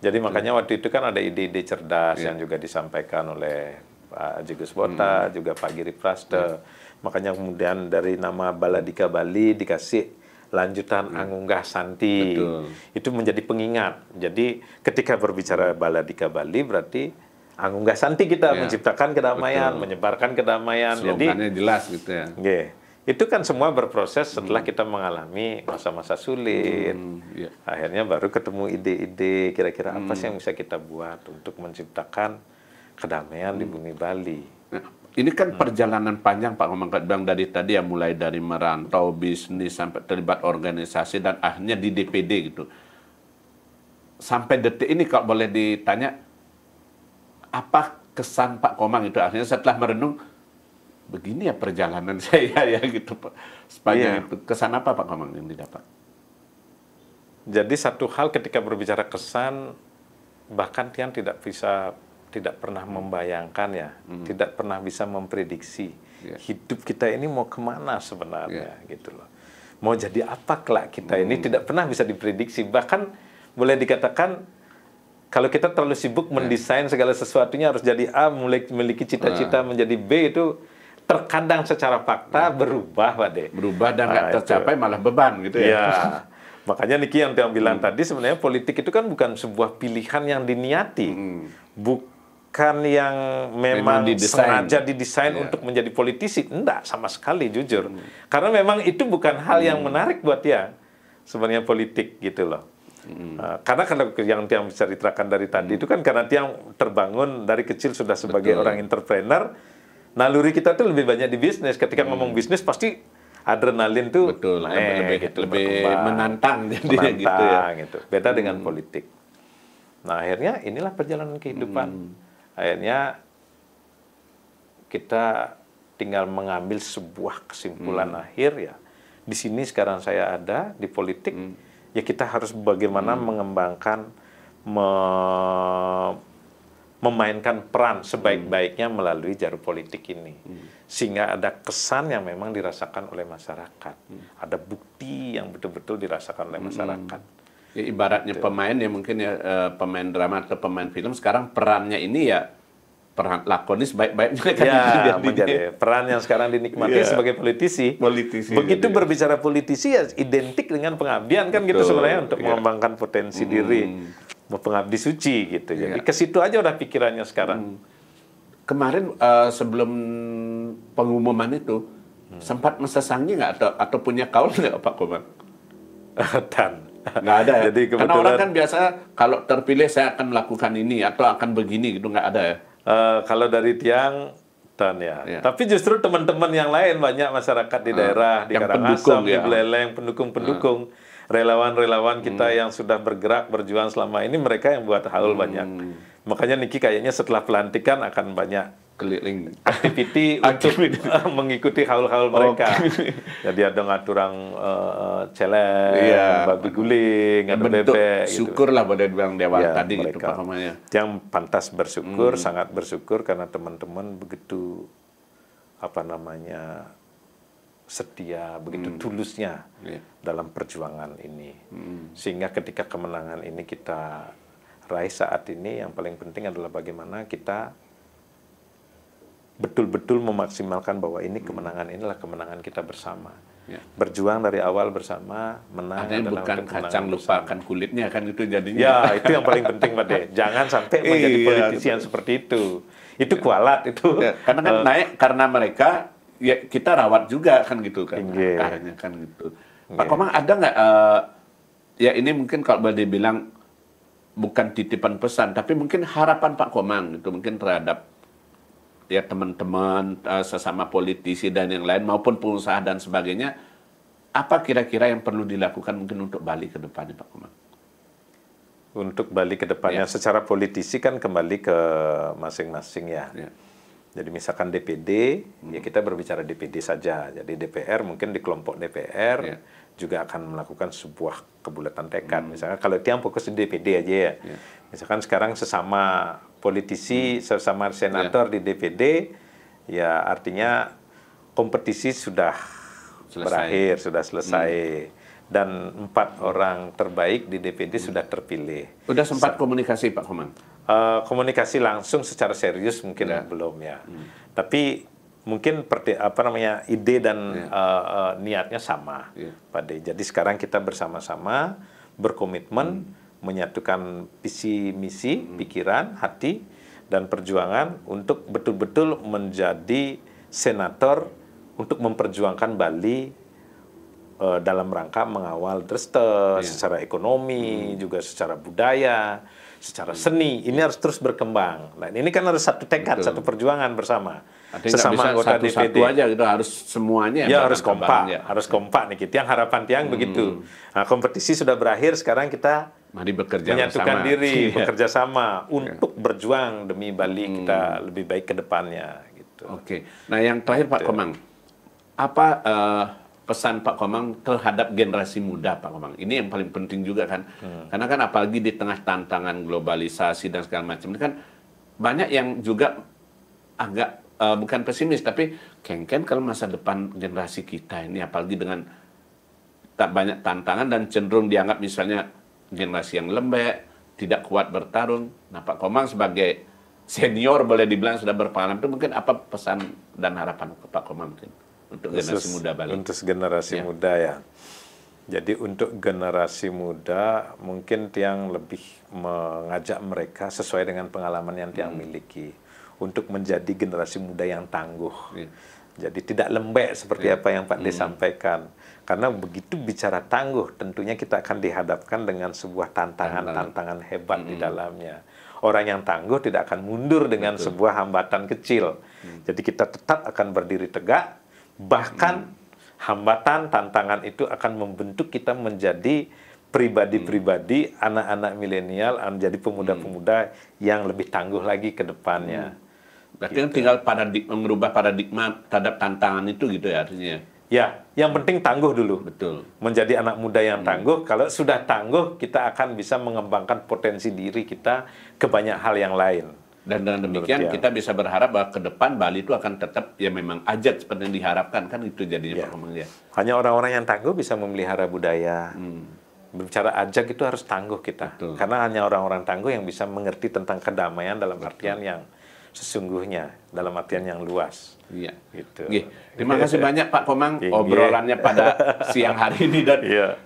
Jadi makanya waktu itu kan ada ide-ide cerdas iya. yang juga disampaikan oleh Pak Jigus Bota, hmm. juga Pak Giri Praste. Hmm. Iya. Makanya kemudian dari nama Baladika Bali dikasih lanjutan hmm. Angunggah Santi. Betul. Itu menjadi pengingat. Jadi ketika berbicara Baladika Bali berarti Angunggah Santi kita ya. menciptakan kedamaian, Betul. menyebarkan kedamaian. Slogannya Jadi jelas gitu ya. Yeah. Itu kan semua berproses setelah hmm. kita mengalami masa-masa sulit. Hmm, yeah. Akhirnya baru ketemu ide-ide kira-kira hmm. apa sih hmm. yang bisa kita buat untuk menciptakan kedamaian hmm. di bumi Bali. Nah, ini kan hmm. perjalanan panjang Pak Ngomong Bang dari tadi yang mulai dari merantau bisnis sampai terlibat organisasi dan akhirnya di DPD gitu. Sampai detik ini kalau boleh ditanya apa kesan Pak Komang itu akhirnya setelah merenung begini ya perjalanan saya ya gitu Pak. Sepanjang yeah. itu kesan apa Pak Komang yang didapat? Jadi satu hal ketika berbicara kesan bahkan Tian tidak bisa tidak pernah membayangkan ya, hmm. tidak pernah bisa memprediksi yeah. hidup kita ini mau kemana sebenarnya yeah. gitu loh. Mau jadi apa kelak kita hmm. ini tidak pernah bisa diprediksi. Bahkan boleh dikatakan kalau kita terlalu sibuk iya. mendesain segala sesuatunya harus jadi A, memiliki cita-cita nah. menjadi B itu terkadang secara fakta ya. berubah Pak De. Berubah dan nggak nah, tercapai itu. malah beban gitu ya. ya. Makanya Niki yang Tiang bilang hmm. tadi sebenarnya politik itu kan bukan sebuah pilihan yang diniati. Hmm. Bukan yang memang, memang didesain. sengaja didesain yeah. untuk menjadi politisi. Enggak, sama sekali jujur. Hmm. Karena memang itu bukan hal hmm. yang menarik buat dia. Sebenarnya politik gitu loh. Hmm. Ah, karena kalau yang Tiang bisa diterangkan dari tadi hmm. itu kan karena Tiang terbangun dari kecil sudah sebagai Betul. orang entrepreneur naluri kita tuh lebih banyak di bisnis. Ketika hmm. ngomong bisnis pasti adrenalin tuh betul naik, lebih gitu, lebih menantang jadi menantang, gitu ya. Gitu. Beda hmm. dengan politik. Nah, akhirnya inilah perjalanan kehidupan. Hmm. Akhirnya kita tinggal mengambil sebuah kesimpulan hmm. akhir ya. Di sini sekarang saya ada di politik, hmm. ya kita harus bagaimana hmm. mengembangkan me memainkan peran sebaik-baiknya hmm. melalui jarum politik ini. Hmm. Sehingga ada kesan yang memang dirasakan oleh masyarakat. Hmm. Ada bukti yang betul-betul dirasakan oleh masyarakat. Ya, ibaratnya gitu. pemain ya mungkin ya eh, pemain drama atau pemain film sekarang perannya ini ya peran lakonis baik baik kan ya, menjadi peran yang sekarang dinikmati ya. sebagai politisi. Politisi. Begitu ya. berbicara politisi ya identik dengan pengabdian kan gitu Betul. gitu sebenarnya untuk ya. mengembangkan potensi hmm. diri pengabdi suci gitu. Jadi ya. ke situ aja udah pikirannya sekarang. Hmm. Kemarin uh, sebelum pengumuman itu hmm. sempat mesesangi nggak atau atau punya kaul nggak Pak Komar Tan. Nggak ada. Ya? Jadi kebetulan, Karena orang kan biasa kalau terpilih saya akan melakukan ini atau akan begini gitu nggak ada ya? Uh, kalau dari tiang Tan ya. ya. Tapi justru teman-teman yang lain banyak masyarakat di ah, daerah uh, di Karangasem, ya. di Beleleng, pendukung-pendukung. Uh relawan-relawan kita hmm. yang sudah bergerak berjuang selama ini mereka yang buat halul hmm. banyak. Makanya Niki kayaknya setelah pelantikan akan banyak keliling aktiviti untuk eh, mengikuti haul-haul mereka. Okay. Jadi ada ngaturan uh, eh, celeng, yeah. babi guling, ada Bentuk Gitu. Syukurlah pada bilang dewa ya, tadi gitu, mereka. gitu pahamanya. Yang pantas bersyukur, hmm. sangat bersyukur karena teman-teman begitu apa namanya setia, begitu hmm. tulusnya yeah. dalam perjuangan ini. Hmm. Sehingga ketika kemenangan ini kita raih saat ini, yang paling penting adalah bagaimana kita betul-betul memaksimalkan bahwa ini hmm. kemenangan inilah kemenangan kita bersama. Ya. Berjuang dari awal bersama, menang dan bukan kacang lupakan kulitnya kan itu jadinya. Ya, itu yang paling penting Pak De. Jangan sampai menjadi iya, politisi yang seperti itu. Itu ya. kualat itu. Ya, karena kan uh, naik karena mereka ya kita rawat juga kan gitu kan akarnya iya. kan gitu. Yeah. Pak iya. Komang ada nggak uh, ya ini mungkin kalau boleh dibilang bukan titipan pesan tapi mungkin harapan Pak Komang itu mungkin terhadap ya teman-teman uh, sesama politisi dan yang lain maupun pengusaha dan sebagainya apa kira-kira yang perlu dilakukan mungkin untuk Bali ke depannya Pak Komang? Untuk Bali ke depannya ya. secara politisi kan kembali ke masing-masing ya. ya jadi misalkan DPD, ya hmm. ya kita berbicara DPD saja. Jadi DPR mungkin di kelompok DPR yeah. juga akan melakukan sebuah kebulatan tekad. Hmm. Misalkan kalau tiang fokus di DPD aja ya. Yeah. Misalkan sekarang sesama politisi, hmm. sesama senator yeah. di DPD, ya artinya kompetisi sudah selesai. berakhir, sudah hmm. selesai. Hmm dan empat orang terbaik di DPD hmm. sudah terpilih. Sudah sempat Sa komunikasi Pak Komang? Uh, komunikasi langsung secara serius mungkin ya. belum ya. Hmm. Tapi mungkin perti, apa namanya ide dan ya. uh, uh, niatnya sama, ya. Pak De. Jadi sekarang kita bersama-sama berkomitmen hmm. menyatukan visi misi, hmm. pikiran, hati dan perjuangan untuk betul-betul menjadi senator untuk memperjuangkan Bali dalam rangka mengawal terus terus ya. secara ekonomi hmm. juga secara budaya secara seni. Ini iya. harus terus berkembang. Nah, ini kan harus satu tekad, Betul. satu perjuangan bersama. Ada sesama bisa anggota satu, DPD. Satu aja kita harus semuanya. Ya harus kompak, ya. harus kompak nih. yang harapan tiang hmm. begitu. Nah, kompetisi sudah berakhir, sekarang kita mari bekerja menyatukan bersama. diri, iya. bekerja sama iya. untuk berjuang demi Bali hmm. kita lebih baik ke depannya. Gitu. Oke. Nah yang terakhir Pak gitu. Komang, apa uh, pesan Pak Komang terhadap generasi muda Pak Komang. Ini yang paling penting juga kan. Hmm. Karena kan apalagi di tengah tantangan globalisasi dan segala macam ini kan banyak yang juga agak uh, bukan pesimis tapi kengken kalau masa depan generasi kita ini apalagi dengan tak banyak tantangan dan cenderung dianggap misalnya generasi yang lembek, tidak kuat bertarung. Nah, Pak Komang sebagai senior boleh dibilang sudah berpengalaman itu mungkin apa pesan dan harapan Pak Komang mungkin? untuk khusus generasi muda Bali. Untuk generasi ya. muda ya. Jadi untuk generasi muda mungkin tiang lebih mengajak mereka sesuai dengan pengalaman yang tiang hmm. miliki untuk menjadi generasi muda yang tangguh. Ya. Jadi tidak lembek seperti ya. apa yang Pak hmm. sampaikan. Karena begitu bicara tangguh, tentunya kita akan dihadapkan dengan sebuah tantangan-tantangan hebat hmm. di dalamnya. Orang yang tangguh tidak akan mundur dengan Betul. sebuah hambatan kecil. Hmm. Jadi kita tetap akan berdiri tegak Bahkan hambatan, tantangan itu akan membentuk kita menjadi pribadi-pribadi, anak-anak milenial, menjadi pemuda-pemuda hmm. yang lebih tangguh lagi ke depannya. Hmm. Berarti gitu. tinggal paradigma, merubah paradigma terhadap tantangan itu gitu ya artinya. Ya? ya, yang penting tangguh dulu. Betul. Menjadi anak muda yang hmm. tangguh. Kalau sudah tangguh, kita akan bisa mengembangkan potensi diri kita ke banyak hal yang lain. Dan dengan demikian ya. kita bisa berharap bahwa ke depan Bali itu akan tetap ya memang ajat seperti yang diharapkan kan itu jadinya ya. perkembangan. Hanya orang-orang yang tangguh bisa memelihara budaya. Hmm. Berbicara ajak itu harus tangguh kita. Betul. Karena hanya orang-orang tangguh yang bisa mengerti tentang kedamaian dalam Betul. artian yang sesungguhnya dalam artian yang luas. Iya. Gitu. Gih. Terima kasih banyak Pak Komang Gih. Iya. obrolannya pada siang hari ini dan yeah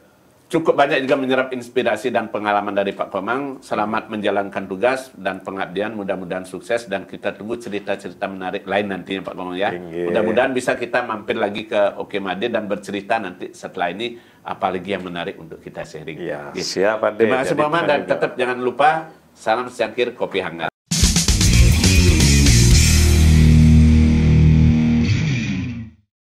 cukup banyak juga menyerap inspirasi dan pengalaman dari Pak Komang. Selamat menjalankan tugas dan pengabdian, mudah-mudahan sukses dan kita tunggu cerita-cerita menarik lain nantinya Pak Komang ya. Mudah-mudahan bisa kita mampir lagi ke Oke Made dan bercerita nanti setelah ini apalagi yang menarik untuk kita sharing. Ya, gitu. siap Terima kasih Pak Komang dan tetap jangan lupa salam secangkir kopi hangat.